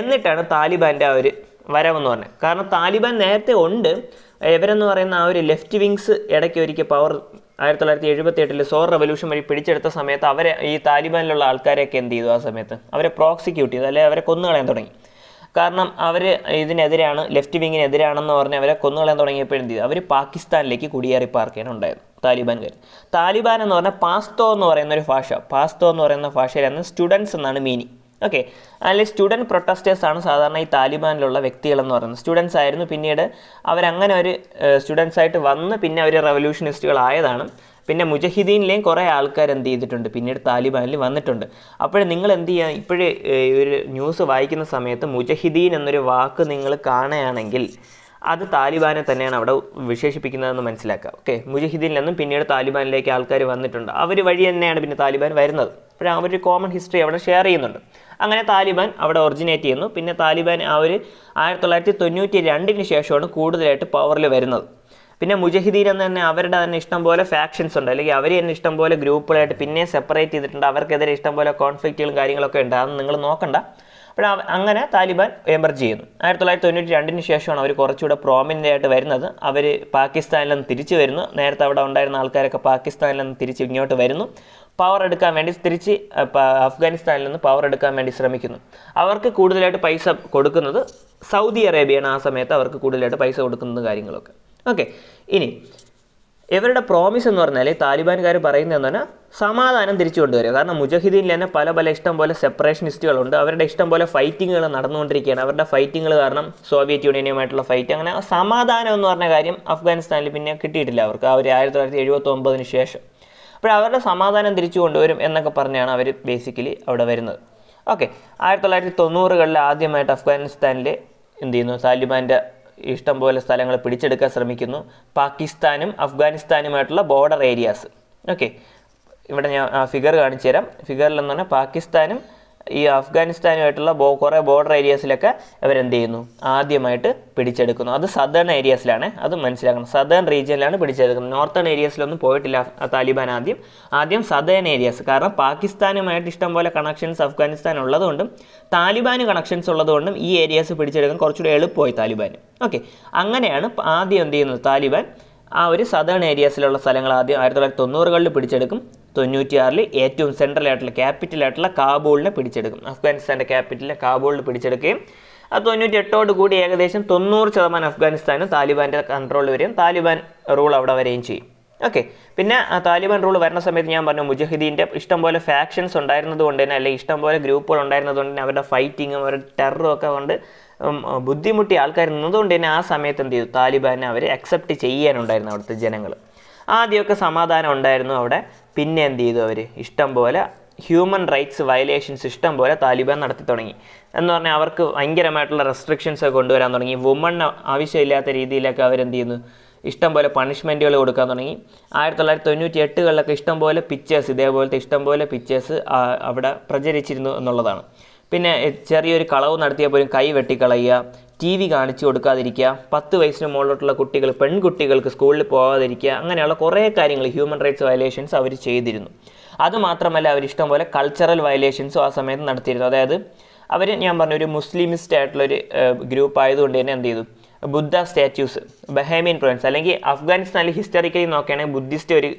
എന്നിട്ടാണ് താലിബാൻ്റെ ആ ഒരു വരവെന്ന് പറഞ്ഞത് കാരണം താലിബാൻ നേരത്തെ ഉണ്ട് ഇവരെന്ന് പറയുന്ന ആ ഒരു ലെഫ്റ്റ് വിങ്സ് ഇടയ്ക്ക് ഒരിക്കൽ പവർ ആയിരത്തി തൊള്ളായിരത്തി എഴുപത്തി എട്ടിൽ സോർ റവല്യൂഷൻ വഴി പിടിച്ചെടുത്ത സമയത്ത് അവരെ ഈ താലിബാനിലുള്ള ആൾക്കാരെയൊക്കെ എന്ത് ചെയ്തു ആ സമയത്ത് അവരെ പ്രോസിക്യൂട്ട് ചെയ്തു അല്ലെങ്കിൽ അവരെ കൊന്നുകളയാൻ തുടങ്ങി കാരണം അവർ ഇതിനെതിരാണ് ലെഫ്റ്റ് വിങ്ങിനെതിരാണെന്ന് പറഞ്ഞ് അവരെ കൊന്നുകളയാൻ തുടങ്ങിയപ്പോൾ എന്ത് ചെയ്തു അവർ പാകിസ്ഥാനിലേക്ക് കുടിയേറി പാർക്കുകയാണ് ഉണ്ടായത് താലിബാൻകാർ താലിബാൻ എന്ന് പറഞ്ഞാൽ പാസ്തോ എന്ന് പറയുന്ന ഒരു ഭാഷ പാസ്തോ എന്ന് പറയുന്ന ഭാഷയിലാണ് സ്റ്റുഡൻസ് എന്നാണ് മീനിങ് ഓക്കെ അതിൽ സ്റ്റുഡൻറ് പ്രൊട്ടസ്റ്റേഴ്സ് ആണ് സാധാരണ ഈ താലിബാനിലുള്ള വ്യക്തികളെന്ന് പറയുന്നത് സ്റ്റുഡൻസ് ആയിരുന്നു പിന്നീട് അവരങ്ങനെ ഒരു സ്റ്റുഡൻസ് ആയിട്ട് വന്ന് പിന്നെ അവർ റവല്യൂഷനിസ്റ്റുകളായതാണ് പിന്നെ മുജഹിദീനിലെയും കുറേ ആൾക്കാർ എന്ത് ചെയ്തിട്ടുണ്ട് പിന്നീട് താലിബാനിൽ വന്നിട്ടുണ്ട് അപ്പോൾ നിങ്ങൾ എന്ത് ചെയ്യുക ഇപ്പോഴേ ഒരു ന്യൂസ് വായിക്കുന്ന സമയത്ത് മുജഹിദീൻ എന്നൊരു വാക്ക് നിങ്ങൾ കാണുകയാണെങ്കിൽ അത് താലിബാനെ തന്നെയാണ് അവിടെ വിശേഷിപ്പിക്കുന്നതെന്ന് മനസ്സിലാക്കുക ഓക്കെ മുജഹിദീനിൽ നിന്നും പിന്നീട് താലിബാനിലേക്ക് ആൾക്കാർ വന്നിട്ടുണ്ട് അവർ വഴി തന്നെയാണ് പിന്നെ താലിബാൻ വരുന്നത് അപ്പോൾ അവർ കോമൺ ഹിസ്റ്ററി അവിടെ ഷെയർ ചെയ്യുന്നുണ്ട് അങ്ങനെ താലിബാൻ അവിടെ ഒറിജിനേറ്റ് ചെയ്യുന്നു പിന്നെ താലിബാൻ ആ ഒരു ആയിരത്തി തൊള്ളായിരത്തി തൊണ്ണൂറ്റി രണ്ടിന് ശേഷമാണ് കൂടുതലായിട്ട് പവറിൽ വരുന്നത് പിന്നെ മുജഹിദീൻ എന്ന് തന്നെ അവരുടെ തന്നെ ഇഷ്ടം പോലെ ഫാക്ഷൻസ് ഉണ്ട് അല്ലെങ്കിൽ അവർ തന്നെ ഇഷ്ടം പോലെ ഗ്രൂപ്പുകളായിട്ട് പിന്നെ സെപ്പറേറ്റ് ചെയ്തിട്ടുണ്ട് അവർക്കെതിരെ ഇഷ്ടം പോലെ കോൺഫ്ലിക്റ്റുകളും കാര്യങ്ങളൊക്കെ ഉണ്ട് അതൊന്നും നിങ്ങൾ നോക്കണ്ട അപ്പോൾ അങ്ങനെ താലിബാൻ എമർജ് ചെയ്യുന്നു ആയിരത്തി തൊള്ളായിരത്തി തൊണ്ണൂറ്റി രണ്ടിന് ശേഷമാണ് അവർ കുറച്ചുകൂടെ പ്രോമിനൻ്റ് ആയിട്ട് വരുന്നത് അവർ പാകിസ്ഥാനിൽ നിന്ന് തിരിച്ചു വരുന്നു നേരത്തെ അവിടെ ഉണ്ടായിരുന്ന ആൾക്കാരൊക്കെ പാകിസ്ഥാനിൽ നിന്ന് തിരിച്ച് ഇങ്ങോട്ട് വരുന്നു പവർ എടുക്കാൻ വേണ്ടി തിരിച്ച് അഫ്ഗാനിസ്ഥാനിൽ നിന്ന് പവർ എടുക്കാൻ വേണ്ടി ശ്രമിക്കുന്നു അവർക്ക് കൂടുതലായിട്ട് പൈസ കൊടുക്കുന്നത് സൗദി അറേബ്യയാണ് ആ സമയത്ത് അവർക്ക് കൂടുതലായിട്ട് പൈസ കൊടുക്കുന്ന കാര്യങ്ങളൊക്കെ ഓക്കെ ഇനി ഇവരുടെ പ്രോമിസ് എന്ന് പറഞ്ഞാൽ താലിബാൻകാർ എന്ന് പറഞ്ഞാൽ സമാധാനം തിരിച്ചു കൊണ്ടുവരിക കാരണം മുജഹിദീൻ തന്നെ പല പല ഇഷ്ടം പോലെ സെപ്പറേഷനിസ്റ്റുകളുണ്ട് അവരുടെ ഇഷ്ടം പോലെ ഫൈറ്റിങ്ങുകൾ നടന്നുകൊണ്ടിരിക്കുകയാണ് അവരുടെ ഫൈറ്റിങ്ങുകൾ കാരണം സോവിയറ്റ് യൂണിയനുമായിട്ടുള്ള ഫൈറ്റ് അങ്ങനെ സമാധാനം എന്ന് പറഞ്ഞ കാര്യം അഫ്ഗാനിസ്ഥാനിൽ പിന്നെ കിട്ടിയിട്ടില്ല അവർക്ക് അവർ ആയിരത്തി തൊള്ളായിരത്തി ഒമ്പതിന് ശേഷം അപ്പോൾ അവരുടെ സമാധാനം തിരിച്ചു കൊണ്ടുവരും എന്നൊക്കെ പറഞ്ഞാണ് അവർ ബേസിക്കലി അവിടെ വരുന്നത് ഓക്കെ ആയിരത്തി തൊള്ളായിരത്തി തൊണ്ണൂറുകളിൽ ആദ്യമായിട്ട് അഫ്ഗാനിസ്ഥാനിൽ എന്ത് ചെയ്യുന്നു താലിബാൻ്റെ ഇഷ്ടംപോലെ സ്ഥലങ്ങൾ പിടിച്ചെടുക്കാൻ ശ്രമിക്കുന്നു പാകിസ്ഥാനും അഫ്ഗാനിസ്ഥാനുമായിട്ടുള്ള ബോർഡർ ഏരിയാസ് ഓക്കെ ഇവിടെ ഞാൻ ഫിഗർ കാണിച്ചു തരാം ഫിഗറിൽ എന്ന് പറഞ്ഞാൽ പാകിസ്ഥാനും ഈ അഫ്ഗാനിസ്ഥാനുമായിട്ടുള്ള ബോ കുറേ ബോർഡർ ഏരിയാസിലൊക്കെ ഇവരെന്ത് ചെയ്യുന്നു ആദ്യമായിട്ട് പിടിച്ചെടുക്കുന്നു അത് സദേൺ ഏരിയാസിലാണ് അത് മനസ്സിലാക്കണം സദേൺ റീജിയനിലാണ് പിടിച്ചെടുക്കുന്നത് നോർത്തേൺ ഏരിയാസിലൊന്നും പോയിട്ടില്ല താലിബാൻ ആദ്യം ആദ്യം സദേൺ ഏരിയാസ് കാരണം പാകിസ്ഥാനുമായിട്ട് ഇഷ്ടംപോലെ കണക്ഷൻസ് അഫ്ഗാനിസ്ഥാൻ ഉള്ളതുകൊണ്ടും താലിബാന് കണക്ഷൻസ് ഉള്ളതുകൊണ്ടും ഈ ഏരിയാസ് പിടിച്ചെടുക്കാൻ കുറച്ചുകൂടി എളുപ്പമായി താലിബാന് ഓക്കെ അങ്ങനെയാണ് ആദ്യം എന്ത് ചെയ്യുന്നത് താലിബാൻ ആ ഒരു സദേൺ ഏരിയാസിലുള്ള സ്ഥലങ്ങൾ ആദ്യം ആയിരത്തി തൊള്ളായിരത്തി തൊണ്ണൂറുകളിൽ പിടിച്ചെടുക്കും തൊണ്ണൂറ്റിയാറിൽ ഏറ്റവും സെൻട്രൽ ആയിട്ടുള്ള ക്യാപിറ്റൽ ആയിട്ടുള്ള കാബൂളിനെ പിടിച്ചെടുക്കും അഫ്ഗാനിസ്ഥാൻ്റെ ക്യാപിറ്റലിനെ കാബൂളിൽ പിടിച്ചെടുക്കുകയും ആ എട്ടോട് കൂടി ഏകദേശം തൊണ്ണൂറ് ശതമാനം അഫ്ഗാനിസ്ഥാനും താലിബാൻ്റെ കൺട്രോളിൽ വരും താലിബാൻ റൂൾ അവിടെ വരികയും ചെയ്യും ഓക്കെ പിന്നെ ആ താലിബാൻ റൂൾ വരുന്ന സമയത്ത് ഞാൻ പറഞ്ഞു മുജഹിദീൻ്റെ ഇഷ്ടംപോലെ ഫാക്ഷൻസ് ഉണ്ടായിരുന്നത് കൊണ്ട് തന്നെ അല്ലെങ്കിൽ ഇഷ്ടംപോലെ ഗ്രൂപ്പുകൾ ഉണ്ടായിരുന്നത് കൊണ്ട് തന്നെ അവരുടെ ഫൈറ്റിങ്ങും അവരുടെ ടെററും ഒക്കെ കൊണ്ട് ബുദ്ധിമുട്ടി ആൾക്കാർ നിന്നതുകൊണ്ട് തന്നെ ആ സമയത്ത് എന്ത് ചെയ്തു താലിബാനെ അവർ അക്സെപ്റ്റ് ചെയ്യാനുണ്ടായിരുന്നു അവിടുത്തെ ജനങ്ങൾ ആദ്യമൊക്കെ സമാധാനം ഉണ്ടായിരുന്നു അവിടെ പിന്നെ എന്ത് ചെയ്തു അവർ ഇഷ്ടം പോലെ ഹ്യൂമൻ റൈറ്റ്സ് വയലേഷൻസ് ഇഷ്ടം പോലെ താലിബാൻ നടത്തി തുടങ്ങി എന്ന് പറഞ്ഞാൽ അവർക്ക് ഭയങ്കരമായിട്ടുള്ള റെസ്ട്രിക്ഷൻസ് ഒക്കെ കൊണ്ടുവരാൻ തുടങ്ങി വുമൺ ആവശ്യമില്ലാത്ത രീതിയിലൊക്കെ അവരെന്ത് ചെയ്യുന്നു ഇഷ്ടം പോലെ പണിഷ്മെൻറ്റുകൾ കൊടുക്കാൻ തുടങ്ങി ആയിരത്തി തൊള്ളായിരത്തി തൊണ്ണൂറ്റി എട്ടുകളിലൊക്കെ ഇഷ്ടം പോലെ പിക്ചേഴ്സ് ഇതേപോലത്തെ ഇഷ്ടം പോലെ പിക്ചേഴ്സ് അവിടെ പ്രചരിച്ചിരുന്നു എന്നുള്ളതാണ് പിന്നെ ചെറിയൊരു കളവ് നടത്തിയാൽ പോലും കൈ വെട്ടിക്കളയുക ടി വി കാണിച്ചു കൊടുക്കാതിരിക്കുക പത്ത് വയസ്സിന് മുകളിലോട്ടുള്ള കുട്ടികൾ പെൺകുട്ടികൾക്ക് സ്കൂളിൽ പോകാതിരിക്കുക അങ്ങനെയുള്ള കുറേ കാര്യങ്ങൾ ഹ്യൂമൻ റൈറ്റ്സ് വയലേഷൻസ് അവർ ചെയ്തിരുന്നു അതുമാത്രമല്ല അവർ ഇഷ്ടം പോലെ കൾച്ചറൽ വയലേഷൻസും ആ സമയത്ത് നടത്തിയിരുന്നു അതായത് അവർ ഞാൻ പറഞ്ഞ ഒരു മുസ്ലിമിസ്റ്റ് ആയിട്ടുള്ളൊരു ഗ്രൂപ്പ് ആയതുകൊണ്ട് തന്നെ എന്ത് ചെയ്തു ബുദ്ധ സ്റ്റാച്യൂസ് ബഹേമിയൻ പ്രൊവിൻസ് അല്ലെങ്കിൽ അഫ്ഗാനിസ്ഥാനിൽ ഹിസ്റ്ററിക്കലി നോക്കുകയാണെങ്കിൽ ബുദ്ധിസ്റ്റ് ഒരു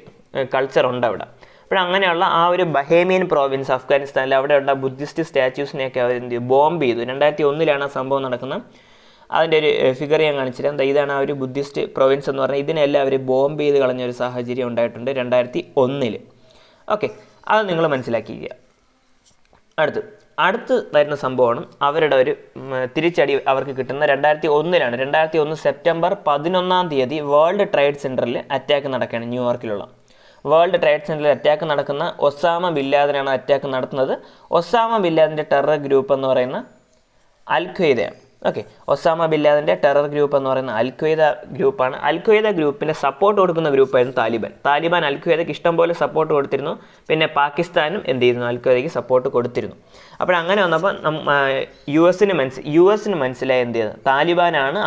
കൾച്ചർ ഉണ്ട് അവിടെ അപ്പോൾ അങ്ങനെയുള്ള ആ ഒരു ബഹേമിയൻ പ്രോവിൻസ് അഫ്ഗാനിസ്ഥാനിൽ അവിടെയുള്ള ബുദ്ധിസ്റ്റ് സ്റ്റാച്യൂസിനെയൊക്കെ അവർ എന്ത് ചെയ്യും ബോംബ് ചെയ്തു രണ്ടായിരത്തി ഒന്നിലാണ് ആ സംഭവം നടക്കുന്നത് അതിൻ്റെ ഒരു ഫിഗർ ഞാൻ എന്താ ഇതാണ് ആ ഒരു ബുദ്ധിസ്റ്റ് പ്രൊവിൻസ് എന്ന് പറഞ്ഞാൽ ഇതിനെല്ലാം അവർ ബോംബ് ചെയ്ത് കളഞ്ഞ ഒരു സാഹചര്യം ഉണ്ടായിട്ടുണ്ട് രണ്ടായിരത്തി ഒന്നിൽ ഓക്കെ അത് നിങ്ങൾ മനസ്സിലാക്കിയിരിക്കുക അടുത്ത് അടുത്ത് വരുന്ന സംഭവമാണ് അവരുടെ ഒരു തിരിച്ചടി അവർക്ക് കിട്ടുന്ന രണ്ടായിരത്തി ഒന്നിലാണ് രണ്ടായിരത്തി ഒന്ന് സെപ്റ്റംബർ പതിനൊന്നാം തീയതി വേൾഡ് ട്രേഡ് സെൻറ്ററിൽ അറ്റാക്ക് നടക്കുകയാണ് ന്യൂയോർക്കിലുള്ള വേൾഡ് ട്രേഡ് സെൻറ്ററിൽ അറ്റാക്ക് നടക്കുന്ന ഒസാമ ബില്ലാദിനാണ് അറ്റാക്ക് നടത്തുന്നത് ഒസാമ ബില്ലാദിൻ്റെ ടെറർ ഗ്രൂപ്പ് എന്ന് പറയുന്ന അൽ ഓക്കെ ഒസാമ ബില്ലാദിൻ്റെ ടെറർ ഗ്രൂപ്പ് എന്ന് പറയുന്ന അൽഖ്വയ്ദ ഗ്രൂപ്പാണ് അൽഖ്വയ്ദ ഗ്രൂപ്പിനെ സപ്പോർട്ട് കൊടുക്കുന്ന ഗ്രൂപ്പായിരുന്നു താലിബാൻ താലിബാൻ അൽഖ്വയ്ദയ്ക്ക് ഇഷ്ടം പോലെ സപ്പോർട്ട് കൊടുത്തിരുന്നു പിന്നെ പാകിസ്ഥാനും എന്ത് ചെയ്യുന്നു അൽഖ്വയ്ദയ്ക്ക് സപ്പോർട്ട് കൊടുത്തിരുന്നു അപ്പോൾ അങ്ങനെ വന്നപ്പോൾ യു എസിന് മനസ്സ് യു എസിന് മനസ്സിലായി എന്ത് ചെയ്തത് താലിബാനാണ്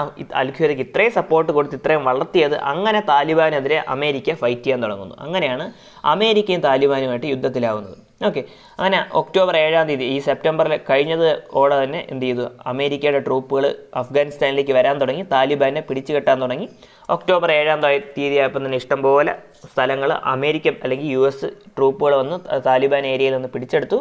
അൽഖ്വയ്ദയ്ക്ക് ഇത്രയും സപ്പോർട്ട് കൊടുത്ത് ഇത്രയും വളർത്തിയത് അങ്ങനെ താലിബാനെതിരെ അമേരിക്ക ഫൈറ്റ് ചെയ്യാൻ തുടങ്ങുന്നു അങ്ങനെയാണ് അമേരിക്കയും താലിബാനുമായിട്ട് യുദ്ധത്തിലാവുന്നത് ഓക്കെ അങ്ങനെ ഒക്ടോബർ ഏഴാം തീയതി ഈ സെപ്റ്റംബറിൽ കഴിഞ്ഞത് ഓടെ തന്നെ എന്ത് ചെയ്തു അമേരിക്കയുടെ ട്രൂപ്പുകൾ അഫ്ഗാനിസ്ഥാനിലേക്ക് വരാൻ തുടങ്ങി താലിബാനെ പിടിച്ചു കെട്ടാൻ തുടങ്ങി ഒക്ടോബർ ഏഴാം തീയതി ആയപ്പോൾ തന്നെ ഇഷ്ടംപോലെ സ്ഥലങ്ങൾ അമേരിക്ക അല്ലെങ്കിൽ യു എസ് ട്രൂപ്പുകൾ വന്ന് താലിബാൻ ഏരിയയിൽ നിന്ന് പിടിച്ചെടുത്തു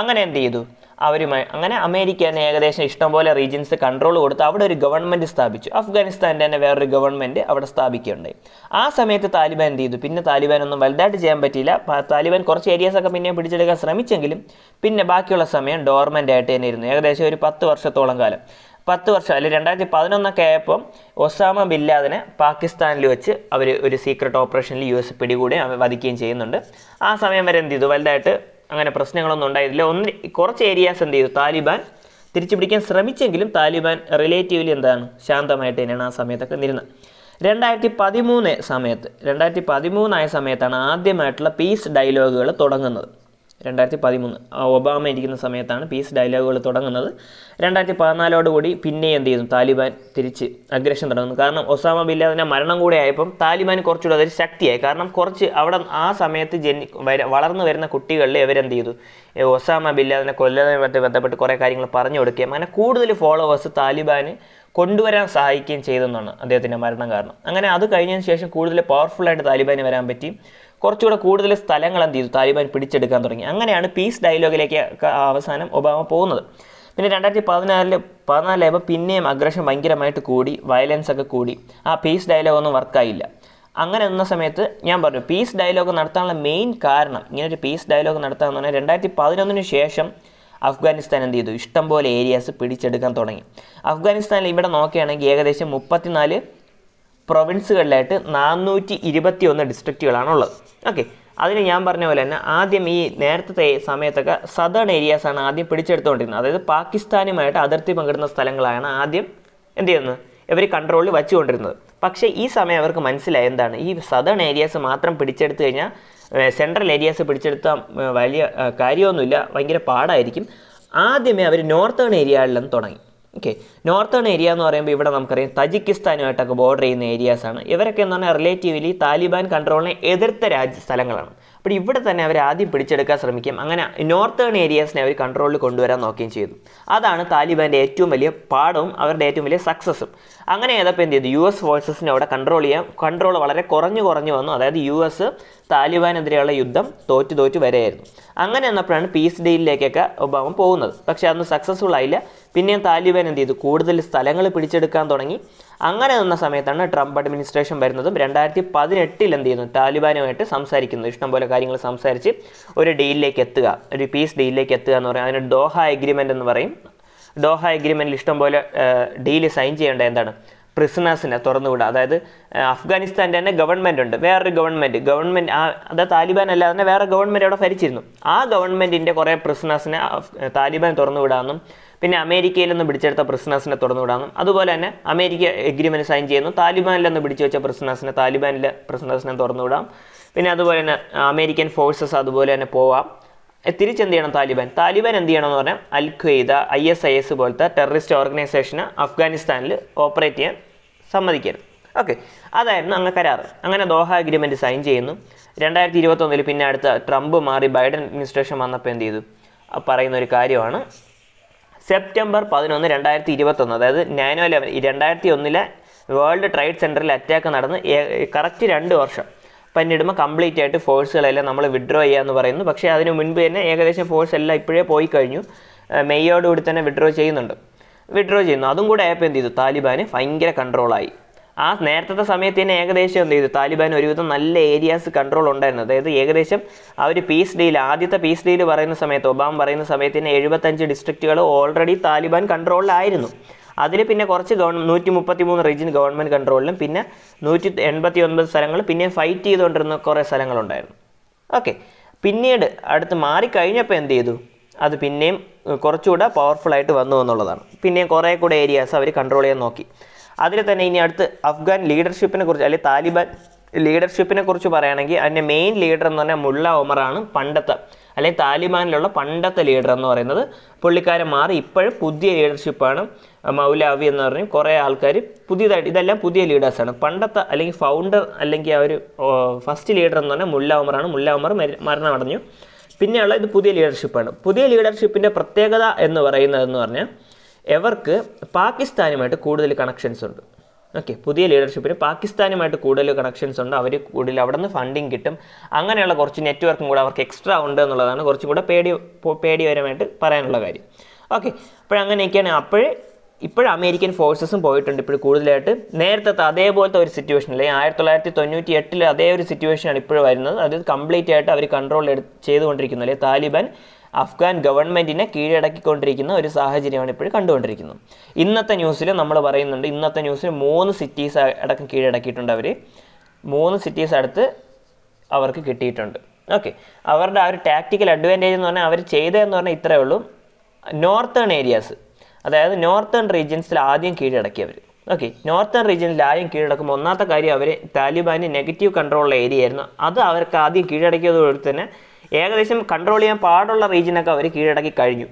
അങ്ങനെ എന്ത് ചെയ്തു അവരുമായി അങ്ങനെ അമേരിക്ക ഏകദേശം ഇഷ്ടംപോലെ റീജിയൻസ് കൺട്രോൾ കൊടുത്ത് അവിടെ ഒരു ഗവൺമെൻറ് സ്ഥാപിച്ചു അഫ്ഗാനിസ്ഥാൻ്റെ തന്നെ വേറൊരു ഗവൺമെൻറ് അവിടെ സ്ഥാപിക്കുകയുണ്ടായി ആ സമയത്ത് താലിബാൻ എന്ത് ചെയ്തു പിന്നെ താലിബാൻ ഒന്നും വലുതായിട്ട് ചെയ്യാൻ പറ്റിയില്ല താലിബാൻ കുറച്ച് ഏരിയാസൊക്കെ പിന്നെ പിടിച്ചെടുക്കാൻ ശ്രമിച്ചെങ്കിലും പിന്നെ ബാക്കിയുള്ള സമയം ഡോർമെൻ്റ് ആയിട്ട് തന്നെ ഇരുന്നു ഏകദേശം ഒരു പത്ത് വർഷത്തോളം കാലം പത്ത് വർഷം അല്ലെങ്കിൽ രണ്ടായിരത്തി പതിനൊന്നൊക്കെ ആയപ്പോൾ ഒസാമ ബില്ലാദിനെ പാകിസ്ഥാനിൽ വെച്ച് അവർ ഒരു സീക്രട്ട് ഓപ്പറേഷനിൽ യു എസ് പിടികൂടി വധിക്കുകയും ചെയ്യുന്നുണ്ട് ആ സമയം വരെ എന്ത് ചെയ്തു വലുതായിട്ട് അങ്ങനെ പ്രശ്നങ്ങളൊന്നും ഉണ്ടായിട്ടില്ല ഒന്ന് കുറച്ച് ഏരിയാസ് എന്ത് ചെയ്തു താലിബാൻ തിരിച്ചു പിടിക്കാൻ ശ്രമിച്ചെങ്കിലും താലിബാൻ റിലേറ്റീവ്ലി എന്താണ് ശാന്തമായിട്ട് തന്നെയാണ് ആ സമയത്തൊക്കെ നിരുന്നത് രണ്ടായിരത്തി പതിമൂന്ന് സമയത്ത് രണ്ടായിരത്തി പതിമൂന്നായ സമയത്താണ് ആദ്യമായിട്ടുള്ള പീസ് ഡയലോഗുകൾ തുടങ്ങുന്നത് രണ്ടായിരത്തി പതിമൂന്ന് ഒബാമ ഇരിക്കുന്ന സമയത്താണ് പീസ് ഡയലോഗുകൾ തുടങ്ങുന്നത് രണ്ടായിരത്തി പതിനാലോടുകൂടി പിന്നെ എന്ത് ചെയ്തു താലിബാൻ തിരിച്ച് അഗ്രഷൻ തുടങ്ങുന്നു കാരണം ഒസാമ ബിൻ മരണം കൂടെ ആയപ്പം താലിബാൻ കുറച്ചുകൂടെ അതൊരു ശക്തിയായി കാരണം കുറച്ച് അവിടെ ആ സമയത്ത് ജനി വളർന്നു വരുന്ന കുട്ടികളിൽ ഇവരെന്ത് ചെയ്തു ഒസാമ ബിൻ ലാദനെ കൊല്ലതുമായിട്ട് ബന്ധപ്പെട്ട് കുറേ കാര്യങ്ങൾ പറഞ്ഞു കൊടുക്കുകയും അങ്ങനെ കൂടുതൽ ഫോളോവേഴ്സ് താലിബാന് കൊണ്ടുവരാൻ സഹായിക്കുകയും ചെയ്തെന്നാണ് അദ്ദേഹത്തിൻ്റെ മരണം കാരണം അങ്ങനെ അത് കഴിഞ്ഞതിന് ശേഷം കൂടുതൽ പവർഫുള്ളായിട്ട് താലിബാന് വരാൻ പറ്റി കുറച്ചുകൂടെ കൂടുതൽ സ്ഥലങ്ങൾ എന്ത് ചെയ്തു താലിബാൻ പിടിച്ചെടുക്കാൻ തുടങ്ങി അങ്ങനെയാണ് പീസ് ഡയലോഗിലേക്ക് അവസാനം ഒബാമ പോകുന്നത് പിന്നെ രണ്ടായിരത്തി പതിനാലിൽ പതിനാലായപ്പോൾ പിന്നെയും അഗ്രഷൻ ഭയങ്കരമായിട്ട് കൂടി വയലൻസ് ഒക്കെ കൂടി ആ പീസ് ഡയലോഗൊന്നും വർക്കായില്ല അങ്ങനെ നിന്ന സമയത്ത് ഞാൻ പറഞ്ഞു പീസ് ഡയലോഗ് നടത്താനുള്ള മെയിൻ കാരണം ഇങ്ങനൊരു പീസ് ഡയലോഗ് നടത്താമെന്ന് പറഞ്ഞാൽ രണ്ടായിരത്തി പതിനൊന്നിന് ശേഷം അഫ്ഗാനിസ്ഥാൻ എന്ത് ചെയ്തു ഇഷ്ടംപോലെ ഏരിയാസ് പിടിച്ചെടുക്കാൻ തുടങ്ങി അഫ്ഗാനിസ്ഥാനിൽ ഇവിടെ നോക്കുകയാണെങ്കിൽ ഏകദേശം മുപ്പത്തിനാല് പ്രൊവിൻസുകളിലായിട്ട് നാനൂറ്റി ഇരുപത്തി ഒന്ന് ഡിസ്ട്രിക്റ്റുകളാണുള്ളത് ഓക്കെ അതിന് ഞാൻ പറഞ്ഞ പോലെ തന്നെ ആദ്യം ഈ നേരത്തെ സമയത്തൊക്കെ സദേൺ ഏരിയാസാണ് ആദ്യം പിടിച്ചെടുത്തുകൊണ്ടിരുന്നത് അതായത് പാകിസ്ഥാനുമായിട്ട് അതിർത്തി പങ്കിടുന്ന സ്ഥലങ്ങളാണ് ആദ്യം എന്ത് ചെയ്യുന്നത് ഇവർ കൺട്രോളിൽ വച്ചുകൊണ്ടിരുന്നത് പക്ഷേ ഈ സമയം അവർക്ക് മനസ്സിലായി എന്താണ് ഈ സദേൺ ഏരിയാസ് മാത്രം പിടിച്ചെടുത്തു കഴിഞ്ഞാൽ സെൻട്രൽ ഏരിയാസ് പിടിച്ചെടുത്താൽ വലിയ കാര്യമൊന്നുമില്ല ഭയങ്കര പാടായിരിക്കും ആദ്യമേ അവർ നോർത്തേൺ ഏരിയകളിലും തുടങ്ങി ഓക്കെ നോർത്തേൺ ഏരിയ എന്ന് പറയുമ്പോൾ ഇവിടെ നമുക്കറിയാം തജിക്കിസ്ഥാനുമായിട്ടൊക്കെ ബോർഡർ ചെയ്യുന്ന ഏരിയാസ് ആണ് ഇവരൊക്കെ എന്ന് പറഞ്ഞാൽ റിലേറ്റീവ്ലി താലിബാൻ കൺട്രോളിനെ എതിർത്ത രാജ്യ സ്ഥലങ്ങളാണ് അപ്പോൾ ഇവിടെ തന്നെ അവർ ആദ്യം പിടിച്ചെടുക്കാൻ ശ്രമിക്കും അങ്ങനെ നോർത്തേൺ ഏരിയാസിനെ അവർ കൺട്രോളിൽ കൊണ്ടുവരാൻ നോക്കുകയും ചെയ്തു അതാണ് താലിബാൻ്റെ ഏറ്റവും വലിയ പാഠവും അവരുടെ ഏറ്റവും വലിയ സക്സസ്സും അങ്ങനെ ഏതപ്പോൾ എന്ത് ചെയ്തു യു എസ് ഫോഴ്സസിനെ അവിടെ കൺട്രോൾ ചെയ്യാം കൺട്രോൾ വളരെ കുറഞ്ഞു കുറഞ്ഞു വന്നു അതായത് യു എസ് താലിബാനെതിരെയുള്ള യുദ്ധം തോറ്റു തോറ്റു വരെയായിരുന്നു അങ്ങനെ വന്നപ്പോഴാണ് പീസ് ഡീലിലേക്കൊക്കെ ഒബാമ പോകുന്നത് പക്ഷേ അതൊന്നും സക്സസ്ഫുൾ ആയില്ല പിന്നെയും താലിബാൻ എന്ത് ചെയ്തു കൂടുതൽ സ്ഥലങ്ങൾ പിടിച്ചെടുക്കാൻ തുടങ്ങി അങ്ങനെ നിന്ന സമയത്താണ് ട്രംപ് അഡ്മിനിസ്ട്രേഷൻ വരുന്നതും രണ്ടായിരത്തി പതിനെട്ടിൽ എന്ത് ചെയ്യുന്നു താലിബാനുമായിട്ട് സംസാരിക്കുന്നത് ഇഷ്ടംപോലെ കാര്യങ്ങൾ സംസാരിച്ച് ഒരു ഡീലിലേക്ക് എത്തുക ഒരു പീസ് ഡീലിലേക്ക് എത്തുക എന്ന് പറയും അതിന് ഡോഹ അഗ്രിമെൻ്റ് എന്ന് പറയും ഡോഹ അഗ്രിമെൻറ്റിൽ ഇഷ്ടംപോലെ ഡീല് സൈൻ ചെയ്യേണ്ട എന്താണ് പ്രിസണേഴ്സിനെ തുറന്നുവിടുക അതായത് അഫ്ഗാനിസ്ഥാൻ്റെ തന്നെ ഗവൺമെൻറ് ഉണ്ട് വേറൊരു ഗവൺമെൻറ് ഗവൺമെൻറ് ആ അത് താലിബാൻ അല്ലാതെ തന്നെ വേറെ ഗവൺമെൻറ് അവിടെ ഭരിച്ചിരുന്നു ആ ഗവൺമെൻറ്റിൻ്റെ കുറേ പ്രിസണേഴ്സിനെ താലിബാൻ തുറന്നുവിടാമെന്നും പിന്നെ അമേരിക്കയിൽ നിന്ന് പിടിച്ചെടുത്ത പ്രിസണേഴ്സിനെ തുറന്നുവിടാമെന്നും അതുപോലെ തന്നെ അമേരിക്ക എഗ്രിമെൻറ്റ് സൈൻ ചെയ്യുന്നു താലിബാനിൽ നിന്ന് പിടിച്ചു വെച്ച പ്രിസണേഴ്സിനെ താലിബാനിലെ പ്രിസണേഴ്സിനെ തുറന്നുവിടാം പിന്നെ അതുപോലെ തന്നെ അമേരിക്കൻ ഫോഴ്സസ് അതുപോലെ തന്നെ പോവാം തിരിച്ചെന്ത് ചെയ്യണം താലിബാൻ താലിബാൻ എന്ത് ചെയ്യണമെന്ന് പറഞ്ഞാൽ Al Qaeda I S I S പോലത്തെ ടെററിസ്റ്റ് ഓർഗനൈസേഷന് അഫ്ഗാനിസ്ഥാനിൽ ഓപ്പറേറ്റ് ചെയ്യാൻ സമ്മതിക്കരുത് ഓക്കെ അതായിരുന്നു അങ്ങനെ കരാർ അങ്ങനെ ദോഹ അഗ്രിമെൻറ്റ് സൈൻ ചെയ്യുന്നു രണ്ടായിരത്തി ഇരുപത്തൊന്നിൽ പിന്നെ അടുത്ത ട്രംപ് മാറി ബൈഡൻ അഡ്മിനിസ്ട്രേഷൻ വന്നപ്പോൾ എന്ത് ചെയ്തു പറയുന്ന ഒരു കാര്യമാണ് സെപ്റ്റംബർ പതിനൊന്ന് രണ്ടായിരത്തി ഇരുപത്തൊന്ന് അതായത് നാനോ ലെവൽ രണ്ടായിരത്തി ഒന്നിലെ വേൾഡ് ട്രേഡ് സെൻറ്ററിൽ അറ്റാക്ക് നടന്ന് കറക്റ്റ് രണ്ട് വർഷം പന്നിടുമ്പോൾ കംപ്ലീറ്റ് ആയിട്ട് ഫോഴ്സുകളെല്ലാം നമ്മൾ വിഡ്രോ ചെയ്യാമെന്ന് പറയുന്നു പക്ഷേ അതിന് മുൻപ് തന്നെ ഏകദേശം ഫോഴ്സ് എല്ലാം ഇപ്പോഴേ പോയി കഴിഞ്ഞു മെയ്യോടുകൂടി തന്നെ വിഡ്രോ ചെയ്യുന്നുണ്ട് വിഡ്രോ ചെയ്യുന്നു അതും കൂടെ ആയപ്പോൾ എന്ത് ചെയ്തു താലിബാന് ഭയങ്കര കൺട്രോളായി ആ നേരത്തെ സമയത്ത് തന്നെ ഏകദേശം എന്ത് ചെയ്തു താലിബാൻ ഒരുവിധം നല്ല ഏരിയാസ് കൺട്രോൾ ഉണ്ടായിരുന്നു അതായത് ഏകദേശം ആ ഒരു പീസ് ഡീൽ ആദ്യത്തെ പീസ് ഡീൽ പറയുന്ന സമയത്ത് ഒബാമ പറയുന്ന സമയത്ത് തന്നെ എഴുപത്തഞ്ച് ഡിസ്ട്രിക്റ്റുകൾ ഓൾറെഡി താലിബാൻ കൺട്രോളിലായിരുന്നു അതിൽ പിന്നെ കുറച്ച് ഗവൺ നൂറ്റി മുപ്പത്തി മൂന്ന് റീജിയൻ ഗവൺമെൻറ് കൺട്രോളിലും പിന്നെ നൂറ്റി എൺപത്തി ഒൻപത് സ്ഥലങ്ങൾ പിന്നെ ഫൈറ്റ് ചെയ്തുകൊണ്ടിരുന്ന കുറേ സ്ഥലങ്ങളുണ്ടായിരുന്നു ഓക്കെ പിന്നീട് അടുത്ത് മാറിക്കഴിഞ്ഞപ്പോൾ എന്ത് ചെയ്തു അത് പിന്നെയും കുറച്ചുകൂടെ പവർഫുള്ളായിട്ട് ആയിട്ട് വന്നു എന്നുള്ളതാണ് പിന്നെയും കുറേ കൂടെ ഏരിയാസ് അവർ കൺട്രോൾ ചെയ്യാൻ നോക്കി അതിൽ തന്നെ ഇനി അടുത്ത് അഫ്ഗാൻ ലീഡർഷിപ്പിനെ കുറിച്ച് അല്ലെങ്കിൽ താലിബാൻ ലീഡർഷിപ്പിനെ കുറിച്ച് പറയുകയാണെങ്കിൽ അതിൻ്റെ മെയിൻ ലീഡർ എന്ന് പറഞ്ഞാൽ മുള്ള ഒമറാണ് പണ്ടത്തെ അല്ലെങ്കിൽ താലിബാനിലുള്ള പണ്ടത്തെ ലീഡർ എന്ന് പറയുന്നത് പുള്ളിക്കാരൻ മാറി ഇപ്പോഴും പുതിയ ലീഡർഷിപ്പാണ് മൗലാവി എന്ന് പറഞ്ഞ് കുറേ ആൾക്കാർ പുതിയതായിട്ട് ഇതെല്ലാം പുതിയ ലീഡേഴ്സാണ് പണ്ടത്തെ അല്ലെങ്കിൽ ഫൗണ്ടർ അല്ലെങ്കിൽ ആ ഒരു ഫസ്റ്റ് ലീഡർ എന്ന് പറഞ്ഞാൽ മുല്ല ഉമറാണ് മുല്ല ഉമർ മരണമടഞ്ഞു പിന്നെയുള്ള ഇത് പുതിയ ലീഡർഷിപ്പാണ് പുതിയ ലീഡർഷിപ്പിൻ്റെ പ്രത്യേകത എന്ന് പറയുന്നതെന്ന് പറഞ്ഞാൽ എവർക്ക് പാകിസ്ഥാനുമായിട്ട് കൂടുതൽ കണക്ഷൻസ് ഉണ്ട് ഓക്കെ പുതിയ ലീഡർഷിപ്പിന് പാകിസ്ഥാനുമായിട്ട് കൂടുതൽ കണക്ഷൻസ് ഉണ്ട് അവർ കൂടുതൽ അവിടെ നിന്ന് ഫണ്ടിങ് കിട്ടും അങ്ങനെയുള്ള കുറച്ച് നെറ്റ്വർക്കും കൂടെ അവർക്ക് എക്സ്ട്രാ ഉണ്ട് എന്നുള്ളതാണ് കുറച്ചും കൂടെ പേടി പേടിപരമായിട്ട് പറയാനുള്ള കാര്യം ഓക്കെ അപ്പോഴങ്ങനെയൊക്കെയാണ് അപ്പോഴേ ഇപ്പോൾ അമേരിക്കൻ ഫോഴ്സസും പോയിട്ടുണ്ട് ഇപ്പോൾ കൂടുതലായിട്ട് നേരത്തെ അതേപോലത്തെ ഒരു സിറ്റുവേഷൻ അല്ലെങ്കിൽ ആയിരത്തി തൊള്ളായിരത്തി തൊണ്ണൂറ്റി എട്ടിൽ അതേ ഒരു സിറ്റുവേഷനാണ് ഇപ്പോൾ വരുന്നത് അത് കംപ്ലീറ്റ് ആയിട്ട് അവർ കൺട്രോൾ ചെയ്തുകൊണ്ടിരിക്കുന്നു അല്ലെങ്കിൽ താലിബാൻ അഫ്ഗാൻ ഗവൺമെൻറ്റിനെ കീഴടക്കിക്കൊണ്ടിരിക്കുന്ന ഒരു സാഹചര്യമാണ് ഇപ്പോൾ കണ്ടുകൊണ്ടിരിക്കുന്നത് ഇന്നത്തെ ന്യൂസിൽ നമ്മൾ പറയുന്നുണ്ട് ഇന്നത്തെ ന്യൂസിൽ മൂന്ന് സിറ്റീസ് അടക്കം കീഴടക്കിയിട്ടുണ്ട് അവർ മൂന്ന് സിറ്റീസ് അടുത്ത് അവർക്ക് കിട്ടിയിട്ടുണ്ട് ഓക്കെ അവരുടെ ആ ഒരു ടാക്റ്റിക്കൽ അഡ്വാൻറ്റേജ് എന്ന് പറഞ്ഞാൽ അവർ ചെയ്തതെന്ന് പറഞ്ഞാൽ ഇത്രയേ ഉള്ളൂ നോർത്തേൺ ഏരിയാസ് അതായത് നോർത്തേൺ റീജിയൻസിൽ ആദ്യം കീഴടക്കിയവർ ഓക്കെ നോർത്തേൺ റീജിയനിൽ ആദ്യം കീഴടക്കുമ്പോൾ ഒന്നാമത്തെ കാര്യം അവർ താലിബാനി നെഗറ്റീവ് കൺട്രോളുള്ള ഏരിയ ആയിരുന്നു അത് അവർക്ക് ആദ്യം കീഴടക്കിയതോടെ തന്നെ ഏകദേശം കൺട്രോൾ ചെയ്യാൻ പാടുള്ള റീജിയനൊക്കെ അവർ കീഴടക്കി കഴിഞ്ഞു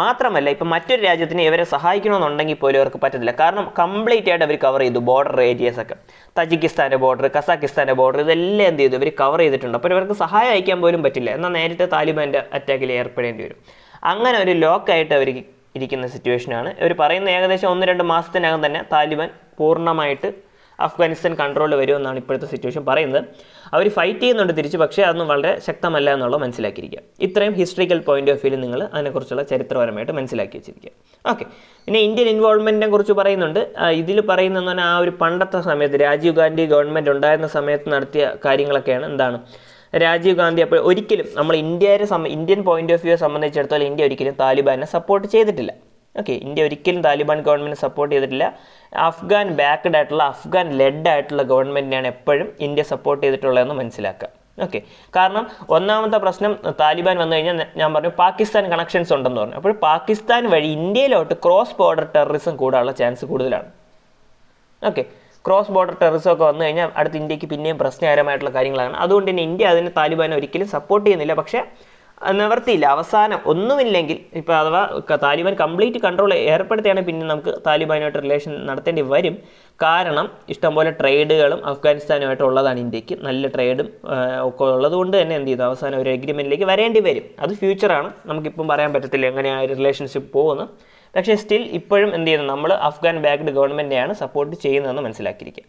മാത്രമല്ല ഇപ്പം മറ്റൊരു രാജ്യത്തിന് ഇവരെ സഹായിക്കണമെന്നുണ്ടെങ്കിൽ പോലും അവർക്ക് പറ്റത്തില്ല കാരണം കംപ്ലീറ്റ് ആയിട്ട് അവർ കവർ ചെയ്തു ബോർഡർ ഏരിയാസ് ഒക്കെ തജിക്കിസ്ഥാൻ്റെ ബോർഡർ കസാക്കിസ്ഥാൻ്റെ ബോർഡർ ഇതെല്ലാം എന്ത് ചെയ്തു ഇവർ കവർ ചെയ്തിട്ടുണ്ട് അപ്പോൾ ഇവർക്ക് സഹായം അയക്കാൻ പോലും പറ്റില്ല എന്നാൽ നേരിട്ട് താലിബാൻ്റെ അറ്റാക്കിൽ ഏർപ്പെടേണ്ടി വരും അങ്ങനെ ഒരു ലോക്കായിട്ട് അവർ ഇരിക്കുന്ന സിറ്റുവേഷനാണ് ഇവർ പറയുന്ന ഏകദേശം ഒന്ന് രണ്ട് മാസത്തിനകം തന്നെ താലിബാൻ പൂർണ്ണമായിട്ട് അഫ്ഗാനിസ്ഥാൻ കൺട്രോളിൽ വരുമെന്നാണ് ഇപ്പോഴത്തെ സിറ്റുവേഷൻ പറയുന്നത് അവർ ഫൈറ്റ് ചെയ്യുന്നുണ്ട് തിരിച്ച് പക്ഷേ അതൊന്നും വളരെ ശക്തമല്ല എന്നുള്ളത് മനസ്സിലാക്കിയിരിക്കുക ഇത്രയും ഹിസ്റ്ററിക്കൽ പോയിന്റ് ഓഫ് വ്യൂവിൽ നിങ്ങൾ അതിനെക്കുറിച്ചുള്ള ചരിത്രപരമായിട്ട് മനസ്സിലാക്കി വെച്ചിരിക്കുക ഓക്കെ പിന്നെ ഇന്ത്യൻ ഇൻവോൾവ്മെൻറ്റിനെ കുറിച്ച് പറയുന്നുണ്ട് ഇതിൽ പറയുന്നതെന്ന് പറഞ്ഞാൽ ആ ഒരു പണ്ടത്തെ സമയത്ത് രാജീവ് ഗാന്ധി ഗവൺമെൻറ് ഉണ്ടായിരുന്ന സമയത്ത് നടത്തിയ കാര്യങ്ങളൊക്കെയാണ് എന്താണ് രാജീവ് ഗാന്ധി അപ്പോൾ ഒരിക്കലും നമ്മൾ ഇന്ത്യയെ ഇന്ത്യൻ പോയിന്റ് ഓഫ് വ്യൂ സംബന്ധിച്ചിടത്തോളം ഇന്ത്യ ഒരിക്കലും താലിബാനെ സപ്പോർട്ട് ചെയ്തിട്ടില്ല ഓക്കെ ഇന്ത്യ ഒരിക്കലും താലിബാൻ ഗവൺമെൻറ് സപ്പോർട്ട് ചെയ്തിട്ടില്ല അഫ്ഗാൻ ബാക്ക്ഡ് ആയിട്ടുള്ള അഫ്ഗാൻ ലെഡ് ആയിട്ടുള്ള ഗവൺമെൻറ്റിനെയാണ് എപ്പോഴും ഇന്ത്യ സപ്പോർട്ട് ചെയ്തിട്ടുള്ളതെന്ന് മനസ്സിലാക്കുക ഓക്കെ കാരണം ഒന്നാമത്തെ പ്രശ്നം താലിബാൻ വന്നു കഴിഞ്ഞാൽ ഞാൻ പറഞ്ഞു പാകിസ്ഥാൻ കണക്ഷൻസ് ഉണ്ടെന്ന് പറഞ്ഞു അപ്പോൾ പാകിസ്ഥാൻ വഴി ഇന്ത്യയിലോട്ട് ക്രോസ് ബോർഡർ ടെററിസം കൂടാനുള്ള ചാൻസ് കൂടുതലാണ് ഓക്കെ ക്രോസ് ബോർഡർ ടെറസ് ഒക്കെ വന്നു കഴിഞ്ഞാൽ അടുത്ത് ഇന്ത്യക്ക് പിന്നെയും പ്രശ്നകരമായിട്ടുള്ള കാര്യങ്ങളാണ് അതുകൊണ്ട് തന്നെ ഇന്ത്യ അതിനെ താലിബാനെ ഒരിക്കലും സപ്പോർട്ട് ചെയ്യുന്നില്ല പക്ഷേ നിവർത്തിയില്ല അവസാനം ഒന്നുമില്ലെങ്കിൽ ഇപ്പോൾ അഥവാ താലിബാൻ കംപ്ലീറ്റ് കൺട്രോൾ ഏർപ്പെടുത്തിയാണ് പിന്നെ നമുക്ക് താലിബാനുമായിട്ട് റിലേഷൻ നടത്തേണ്ടി വരും കാരണം ഇഷ്ടംപോലെ ട്രേഡുകളും അഫ്ഗാനിസ്ഥാനുമായിട്ട് ഉള്ളതാണ് ഇന്ത്യക്ക് നല്ല ട്രേഡും ഒക്കെ ഉള്ളതുകൊണ്ട് തന്നെ എന്ത് ചെയ്തു അവസാനം ഒരു എഗ്രിമെൻറ്റിലേക്ക് വരേണ്ടി വരും അത് ഫ്യൂച്ചറാണ് നമുക്കിപ്പം പറയാൻ പറ്റത്തില്ല എങ്ങനെയാണ് റിലേഷൻഷിപ്പ് പോകുന്നത് പക്ഷേ സ്റ്റിൽ ഇപ്പോഴും എന്ത് ചെയ്യുന്നു നമ്മൾ അഫ്ഗാൻ ബാക്ക്ഡ് ഗവൺമെൻറ്റിനെയാണ് സപ്പോർട്ട് ചെയ്യുന്നതെന്ന് മനസ്സിലാക്കിയിരിക്കുക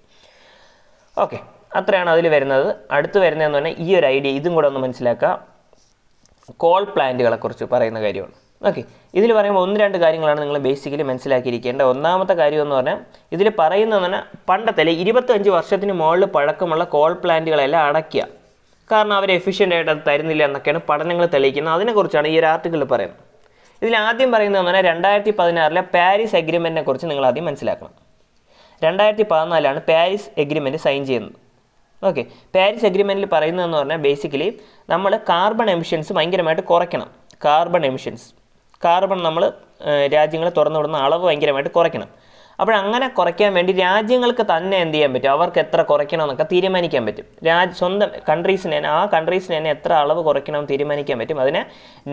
ഓക്കെ അത്രയാണ് അതിൽ വരുന്നത് അടുത്ത് വരുന്നതെന്ന് പറഞ്ഞാൽ ഈ ഒരു ഐഡിയ ഇതും കൂടെ ഒന്ന് മനസ്സിലാക്കുക കോൾ പ്ലാന്റുകളെക്കുറിച്ച് പറയുന്ന കാര്യമാണ് ഓക്കെ ഇതിൽ പറയുമ്പോൾ ഒന്ന് രണ്ട് കാര്യങ്ങളാണ് നിങ്ങൾ ബേസിക്കലി മനസ്സിലാക്കിയിരിക്കേണ്ടത് ഒന്നാമത്തെ കാര്യം എന്ന് പറഞ്ഞാൽ ഇതിൽ പറയുന്നത് തന്നെ പണ്ടത്തെ അല്ലെങ്കിൽ ഇരുപത്തഞ്ച് വർഷത്തിന് മുകളിൽ പഴക്കമുള്ള കോൾ പ്ലാന്റുകളെല്ലാം അടയ്ക്കുക കാരണം അവർ എഫിഷ്യൻ്റ് ആയിട്ട് അത് തരുന്നില്ല എന്നൊക്കെയാണ് പഠനങ്ങൾ തെളിയിക്കുന്നത് അതിനെക്കുറിച്ചാണ് ഈ ഒരു ആർട്ടിക്കിൾ പറയുന്നത് ഇതിൽ ആദ്യം പറയുന്നത് പറഞ്ഞാൽ രണ്ടായിരത്തി പതിനാറിലെ പാരീസ് അഗ്രിമെൻറ്റിനെ കുറിച്ച് നിങ്ങൾ ആദ്യം മനസ്സിലാക്കണം രണ്ടായിരത്തി പതിനാലാണ് പാരീസ് എഗ്രിമെൻറ്റ് സൈൻ ചെയ്യുന്നത് ഓക്കെ പാരീസ് എഗ്രിമെൻറ്റിൽ പറയുന്നതെന്ന് പറഞ്ഞാൽ ബേസിക്കലി നമ്മൾ കാർബൺ എമിഷൻസ് ഭയങ്കരമായിട്ട് കുറയ്ക്കണം കാർബൺ എമിഷൻസ് കാർബൺ നമ്മൾ രാജ്യങ്ങൾ തുറന്നു വിടുന്ന അളവ് ഭയങ്കരമായിട്ട് കുറയ്ക്കണം അപ്പോൾ അങ്ങനെ കുറയ്ക്കാൻ വേണ്ടി രാജ്യങ്ങൾക്ക് തന്നെ എന്ത് ചെയ്യാൻ പറ്റും അവർക്ക് എത്ര കുറയ്ക്കണം എന്നൊക്കെ തീരുമാനിക്കാൻ പറ്റും രാജ് സ്വന്തം കൺട്രീസിന് തന്നെ ആ കൺട്രീസിന് തന്നെ എത്ര അളവ് കുറയ്ക്കണം തീരുമാനിക്കാൻ പറ്റും അതിനെ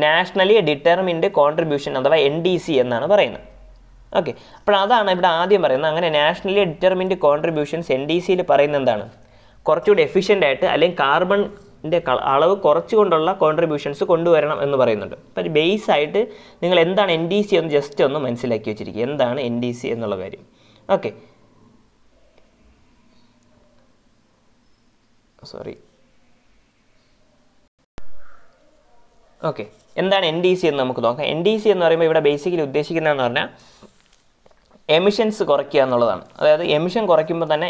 നാഷണലി ഡിറ്റർമിൻഡ് കോൺട്രിബ്യൂഷൻ അഥവാ എൻ ഡി സി എന്നാണ് പറയുന്നത് ഓക്കെ അപ്പോൾ അതാണ് ഇവിടെ ആദ്യം പറയുന്നത് അങ്ങനെ nationally determined contributions N D സിയിൽ പറയുന്നത് എന്താണ് കുറച്ചുകൂടി എഫിഷ്യൻ്റ് ആയിട്ട് അല്ലെങ്കിൽ കാർബൺ അളവ് കുറച്ചുകൊണ്ടുള്ള കോൺട്രിബ്യൂഷൻസ് കൊണ്ടുവരണം എന്ന് പറയുന്നുണ്ട് അപ്പോൾ ബേസ് ആയിട്ട് നിങ്ങൾ എന്താണ് എൻ ഡി സി എന്ന് ജസ്റ്റ് ഒന്ന് മനസ്സിലാക്കി വെച്ചിരിക്കുക എന്താണ് എൻ ഡി സി എന്നുള്ള കാര്യം ഓക്കെ സോറി ഓക്കെ എന്താണ് എൻ ഡി സി എന്ന് നമുക്ക് നോക്കാം എൻ ഡി സി എന്ന് പറയുമ്പോൾ ഇവിടെ ബേസിക്കലി ഉദ്ദേശിക്കുന്നതെന്ന് പറഞ്ഞാൽ എമിഷൻസ് കുറയ്ക്കുക എന്നുള്ളതാണ് അതായത് എമിഷൻ കുറയ്ക്കുമ്പോൾ തന്നെ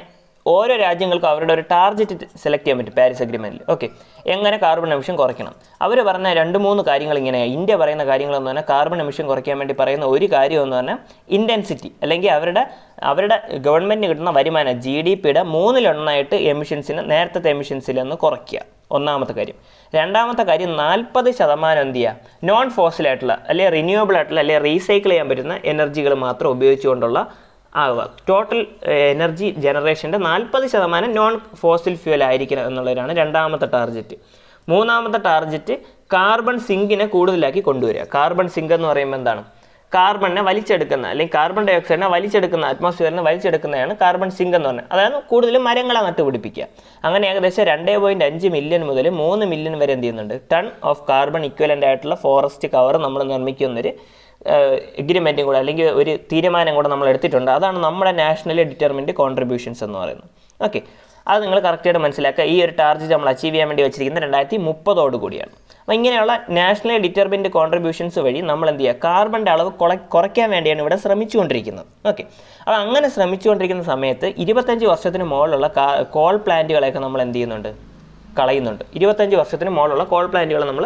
ഓരോ രാജ്യങ്ങൾക്കും അവരുടെ ഒരു ടാർഗറ്റ് സെലക്ട് ചെയ്യാൻ പറ്റും പാരീസ് അഗ്രിമെൻറ്റിൽ ഓക്കെ എങ്ങനെ കാർബൺ എമിഷൻ കുറയ്ക്കണം അവർ പറഞ്ഞ രണ്ട് മൂന്ന് കാര്യങ്ങൾ ഇങ്ങനെ ഇന്ത്യ പറയുന്ന കാര്യങ്ങളെന്ന് പറഞ്ഞാൽ കാർബൺ എമിഷൻ കുറയ്ക്കാൻ വേണ്ടി പറയുന്ന ഒരു കാര്യം എന്ന് പറഞ്ഞാൽ ഇൻറ്റൻസിറ്റി അല്ലെങ്കിൽ അവരുടെ അവരുടെ ഗവൺമെൻറ്റിന് കിട്ടുന്ന വരുമാനം ജി ഡി പിയുടെ മൂന്നിലൊന്നായിട്ട് എമിഷൻസിന് നേരത്തെ എമിഷൻസിൽ നിന്ന് കുറയ്ക്കുക ഒന്നാമത്തെ കാര്യം രണ്ടാമത്തെ കാര്യം നാൽപ്പത് ശതമാനം എന്ത് ചെയ്യുക നോൺ ഫോസിലായിട്ടുള്ള അല്ലെങ്കിൽ റിന്യൂവബിൾ ആയിട്ടുള്ള അല്ലെങ്കിൽ റീസൈക്കിൾ ചെയ്യാൻ പറ്റുന്ന എനർജികൾ മാത്രം ഉപയോഗിച്ചുകൊണ്ടുള്ള ആവുക ടോട്ടൽ എനർജി ജനറേഷൻ്റെ നാൽപ്പത് ശതമാനം നോൺ ഫോസിൽ ഫ്യൂൽ ആയിരിക്കണം എന്നുള്ളതാണ് രണ്ടാമത്തെ ടാർഗറ്റ് മൂന്നാമത്തെ ടാർഗറ്റ് കാർബൺ സിങ്കിനെ കൂടുതലാക്കി കൊണ്ടുവരിക കാർബൺ സിങ്ക് എന്ന് പറയുമ്പോൾ എന്താണ് കാർബണിനെ വലിച്ചെടുക്കുന്ന അല്ലെങ്കിൽ കാർബൺ ഡൈ ഓക്സൈഡിനെ വലിച്ചെടുക്കുന്ന അറ്റ്മോസ്ഫിയറിനെ വലിച്ചെടുക്കുന്നതാണ് കാർബൺ സിങ്ക് എന്ന് പറഞ്ഞാൽ അതായത് കൂടുതലും മരങ്ങളെ നട്ടുപിടിപ്പിക്കുക അങ്ങനെ ഏകദേശം രണ്ടേ പോയിൻറ്റ് അഞ്ച് മില്യൺ മുതൽ മൂന്ന് മില്യൺ വരെ എന്ത് ചെയ്യുന്നുണ്ട് ടൺ ഓഫ് കാർബൺ ഇക്വലൻ്റ് ആയിട്ടുള്ള ഫോറസ്റ്റ് കവർ നമ്മൾ നിർമ്മിക്കുന്നൊരു എഗ്രിമെൻറ്റും കൂടെ അല്ലെങ്കിൽ ഒരു തീരുമാനം കൂടെ നമ്മൾ എടുത്തിട്ടുണ്ട് അതാണ് നമ്മുടെ നാഷണലി ഡിറ്റർമിൻഡ് കോൺട്രിബ്യൂഷൻസ് എന്ന് പറയുന്നത് ഓക്കെ അത് നിങ്ങൾ കറക്റ്റായിട്ട് മനസ്സിലാക്കുക ഈ ഒരു ടാർജറ്റ് നമ്മൾ അച്ചീവ് ചെയ്യാൻ വേണ്ടി വെച്ചിരിക്കുന്ന രണ്ടായിരത്തി മുപ്പതോട് കൂടിയാണ് അപ്പോൾ ഇങ്ങനെയുള്ള നാഷണലി ഡിറ്റർമിൻഡ് കോൺട്രിബ്യൂഷൻസ് വഴി നമ്മൾ എന്ത് ചെയ്യുക കാർബണിൻ്റെ അളവ് കുറയ്ക്കാൻ വേണ്ടിയാണ് ഇവിടെ ശ്രമിച്ചുകൊണ്ടിരിക്കുന്നത് ഓക്കെ അപ്പോൾ അങ്ങനെ ശ്രമിച്ചുകൊണ്ടിരിക്കുന്ന സമയത്ത് ഇരുപത്തഞ്ച് വർഷത്തിന് മുകളിലുള്ള കോൾ പ്ലാന്റുകളെയൊക്കെ നമ്മൾ എന്ത് ചെയ്യുന്നുണ്ട് കളയുന്നുണ്ട് ഇരുപത്തഞ്ച് വർഷത്തിന് മുകളിലുള്ള കോൾ പ്ലാന്റുകൾ നമ്മൾ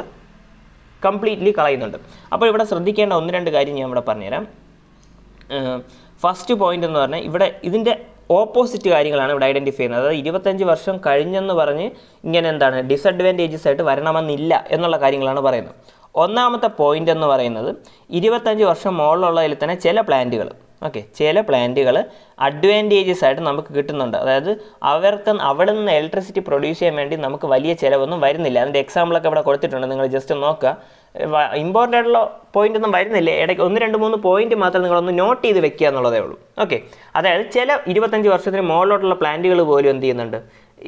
കംപ്ലീറ്റ്ലി കളയുന്നുണ്ട് അപ്പോൾ ഇവിടെ ശ്രദ്ധിക്കേണ്ട ഒന്ന് രണ്ട് കാര്യം ഞാൻ ഇവിടെ പറഞ്ഞുതരാം ഫസ്റ്റ് പോയിന്റ് എന്ന് പറഞ്ഞാൽ ഇവിടെ ഇതിൻ്റെ ഓപ്പോസിറ്റ് കാര്യങ്ങളാണ് ഇവിടെ ഐഡൻറ്റിഫൈ ചെയ്യുന്നത് അതായത് ഇരുപത്തഞ്ച് വർഷം കഴിഞ്ഞെന്ന് പറഞ്ഞ് ഇങ്ങനെ എന്താണ് ഡിസഡ്വാൻറ്റേജസ് ആയിട്ട് വരണമെന്നില്ല എന്നുള്ള കാര്യങ്ങളാണ് പറയുന്നത് ഒന്നാമത്തെ പോയിന്റ് എന്ന് പറയുന്നത് ഇരുപത്തഞ്ച് വർഷം മുകളിലുള്ളതിൽ തന്നെ ചില പ്ലാന്റുകൾ ഓക്കെ ചില പ്ലാന്റുകൾ അഡ്വാൻറ്റേജസ് ആയിട്ട് നമുക്ക് കിട്ടുന്നുണ്ട് അതായത് അവർക്ക് അവിടെ നിന്ന് ഇലക്ട്രിസിറ്റി പ്രൊഡ്യൂസ് ചെയ്യാൻ വേണ്ടി നമുക്ക് വലിയ ചിലവൊന്നും വരുന്നില്ല അതിൻ്റെ എക്സാമ്പിളൊക്കെ ഇവിടെ കൊടുത്തിട്ടുണ്ട് നിങ്ങൾ ജസ്റ്റ് നോക്കുക ഇമ്പോർട്ടൻ്റ് ആയിട്ടുള്ള പോയിന്റ് ഒന്നും വരുന്നില്ല ഇടയ്ക്ക് ഒന്ന് രണ്ട് മൂന്ന് പോയിന്റ് മാത്രം നിങ്ങളൊന്ന് നോട്ട് ചെയ്ത് വെക്കുക എന്നുള്ളതേ ഉള്ളൂ ഓക്കെ അതായത് ചില ഇരുപത്തഞ്ച് വർഷത്തിന് മുകളിലോട്ടുള്ള പ്ലാന്റുകൾ പോലും എന്ത് ചെയ്യുന്നുണ്ട്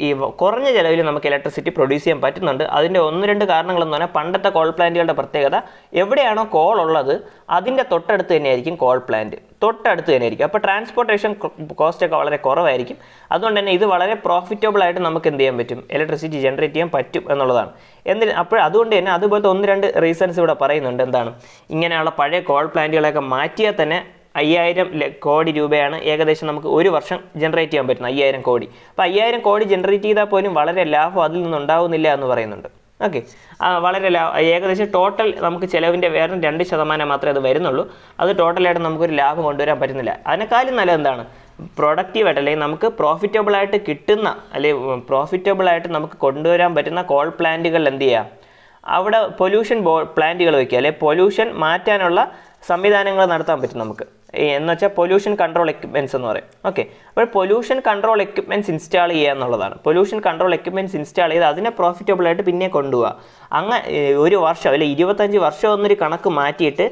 ഈ കുറഞ്ഞ ചിലവിൽ നമുക്ക് ഇലക്ട്രിസിറ്റി പ്രൊഡ്യൂസ് ചെയ്യാൻ പറ്റുന്നുണ്ട് അതിൻ്റെ ഒന്ന് രണ്ട് കാരണങ്ങളെന്ന് പറഞ്ഞാൽ പണ്ടത്തെ കോൾ പ്ലാന്റുകളുടെ പ്രത്യേകത എവിടെയാണോ കോൾ ഉള്ളത് അതിൻ്റെ തൊട്ടടുത്ത് തന്നെയായിരിക്കും കോൾ പ്ലാന്റ് തൊട്ടടുത്ത് തന്നെയായിരിക്കും അപ്പോൾ ട്രാൻസ്പോർട്ടേഷൻ കോസ്റ്റ് ഒക്കെ വളരെ കുറവായിരിക്കും അതുകൊണ്ട് തന്നെ ഇത് വളരെ പ്രോഫിറ്റബിൾ ആയിട്ട് നമുക്ക് എന്ത് ചെയ്യാൻ പറ്റും ഇലക്ട്രിസിറ്റി ജനറേറ്റ് ചെയ്യാൻ പറ്റും എന്നുള്ളതാണ് എന്നിട്ട് അപ്പോൾ അതുകൊണ്ട് തന്നെ അതുപോലത്തെ ഒന്ന് രണ്ട് റീസൺസ് ഇവിടെ പറയുന്നുണ്ട് എന്താണ് ഇങ്ങനെയുള്ള പഴയ കോൾ പ്ലാന്റുകളൊക്കെ മാറ്റിയാൽ തന്നെ അയ്യായിരം കോടി രൂപയാണ് ഏകദേശം നമുക്ക് ഒരു വർഷം ജനറേറ്റ് ചെയ്യാൻ പറ്റുന്നത് അയ്യായിരം കോടി അപ്പോൾ അയ്യായിരം കോടി ജനറേറ്റ് ചെയ്താൽ പോലും വളരെ ലാഭം അതിൽ നിന്നുണ്ടാവുന്നില്ല എന്ന് പറയുന്നുണ്ട് ഓക്കെ വളരെ ഏകദേശം ടോട്ടൽ നമുക്ക് ചിലവിൻ്റെ വേറെ രണ്ട് ശതമാനം മാത്രമേ അത് വരുന്നുള്ളൂ അത് ടോട്ടലായിട്ട് നമുക്കൊരു ലാഭം കൊണ്ടുവരാൻ പറ്റുന്നില്ല അതിനേക്കാളും നല്ല എന്താണ് പ്രൊഡക്റ്റീവായിട്ട് അല്ലെങ്കിൽ നമുക്ക് പ്രോഫിറ്റബിളായിട്ട് കിട്ടുന്ന അല്ലെങ്കിൽ പ്രോഫിറ്റബിളായിട്ട് നമുക്ക് കൊണ്ടുവരാൻ പറ്റുന്ന കോൾ പ്ലാന്റുകൾ എന്ത് ചെയ്യുക അവിടെ പൊല്യൂഷൻ ബോ പ്ലാന്റുകൾ വയ്ക്കുക അല്ലെങ്കിൽ പൊല്യൂഷൻ മാറ്റാനുള്ള സംവിധാനങ്ങൾ നടത്താൻ പറ്റും നമുക്ക് എന്ന് വെച്ചാൽ പൊല്യൂഷൻ കൺട്രോൾ എക്യുപ്മെൻറ്റ്സ് എന്ന് പറയും ഓക്കെ അപ്പോൾ പൊല്യൂഷൻ കൺട്രോൾ എക്യുപ്മെൻറ്റ്സ് ഇൻസ്റ്റാൾ ചെയ്യുക എന്നുള്ളതാണ് പൊല്യൂഷൻ കൺട്രോൾ എക്യുപ്മെൻറ്റ്സ് ഇൻസ്റ്റാൾ ചെയ്ത് അതിനെ പ്രോഫിറ്റബിൾ ആയിട്ട് പിന്നെ കൊണ്ടുപോകുക അങ്ങനെ ഒരു വർഷം അല്ലെങ്കിൽ ഇരുപത്തഞ്ച് വർഷം എന്നൊരു കണക്ക് മാറ്റിയിട്ട്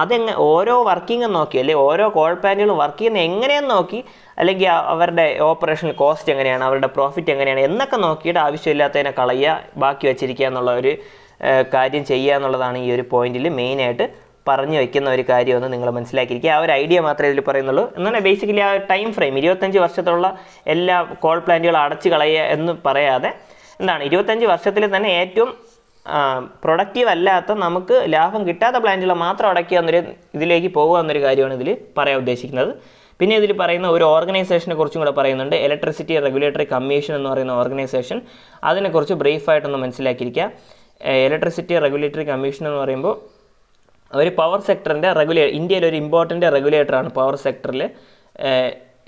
അതെങ്ങ ഓരോ വർക്കിങ്ങും നോക്കി അല്ലെങ്കിൽ ഓരോ കോൾ പാനലും വർക്ക് ചെയ്യുന്ന എങ്ങനെയെന്ന് നോക്കി അല്ലെങ്കിൽ അവരുടെ ഓപ്പറേഷണൽ കോസ്റ്റ് എങ്ങനെയാണ് അവരുടെ പ്രോഫിറ്റ് എങ്ങനെയാണ് എന്നൊക്കെ നോക്കിയിട്ട് ആവശ്യമില്ലാത്തതിനെ കളയുക ബാക്കി വെച്ചിരിക്കുക എന്നുള്ള ഒരു കാര്യം ചെയ്യുക എന്നുള്ളതാണ് ഈ ഒരു പോയിന്റിൽ മെയിനായിട്ട് പറഞ്ഞു വയ്ക്കുന്ന ഒരു കാര്യമെന്ന് നിങ്ങൾ മനസ്സിലാക്കിയിരിക്കുക ആ ഒരു ഐഡിയ മാത്രമേ ഇതിൽ പറയുന്നുള്ളൂ എന്നാൽ ബേസിക്കലി ആ ടൈം ഫ്രെയിം ഇരുപത്തഞ്ച് വർഷത്തുള്ള എല്ലാ കോൾ പ്ലാന്റുകളും അടച്ചു കളയുക എന്ന് പറയാതെ എന്താണ് ഇരുപത്തഞ്ച് വർഷത്തിൽ തന്നെ ഏറ്റവും പ്രൊഡക്റ്റീവ് അല്ലാത്ത നമുക്ക് ലാഭം കിട്ടാത്ത പ്ലാന്റുകൾ മാത്രം അടയ്ക്കുക എന്നൊരു ഇതിലേക്ക് പോകുക എന്നൊരു കാര്യമാണ് ഇതിൽ പറയാൻ ഉദ്ദേശിക്കുന്നത് പിന്നെ ഇതിൽ പറയുന്ന ഒരു ഓർഗനൈസേഷനെ കുറിച്ചും കൂടെ പറയുന്നുണ്ട് ഇലക്ട്രിസിറ്റി റെഗുലേറ്ററി കമ്മീഷൻ എന്ന് പറയുന്ന ഓർഗനൈസേഷൻ അതിനെക്കുറിച്ച് ബ്രീഫായിട്ടൊന്ന് മനസ്സിലാക്കിയിരിക്കുക ഇലക്ട്രിസിറ്റി റെഗുലേറ്ററി കമ്മീഷൻ എന്ന് പറയുമ്പോൾ ഒരു പവർ സെക്ടറിൻ്റെ റെഗുലേ ഇന്ത്യയിലെ ഒരു ഇമ്പോർട്ടൻ്റ് റെഗുലേറ്ററാണ് പവർ സെക്ടറിൽ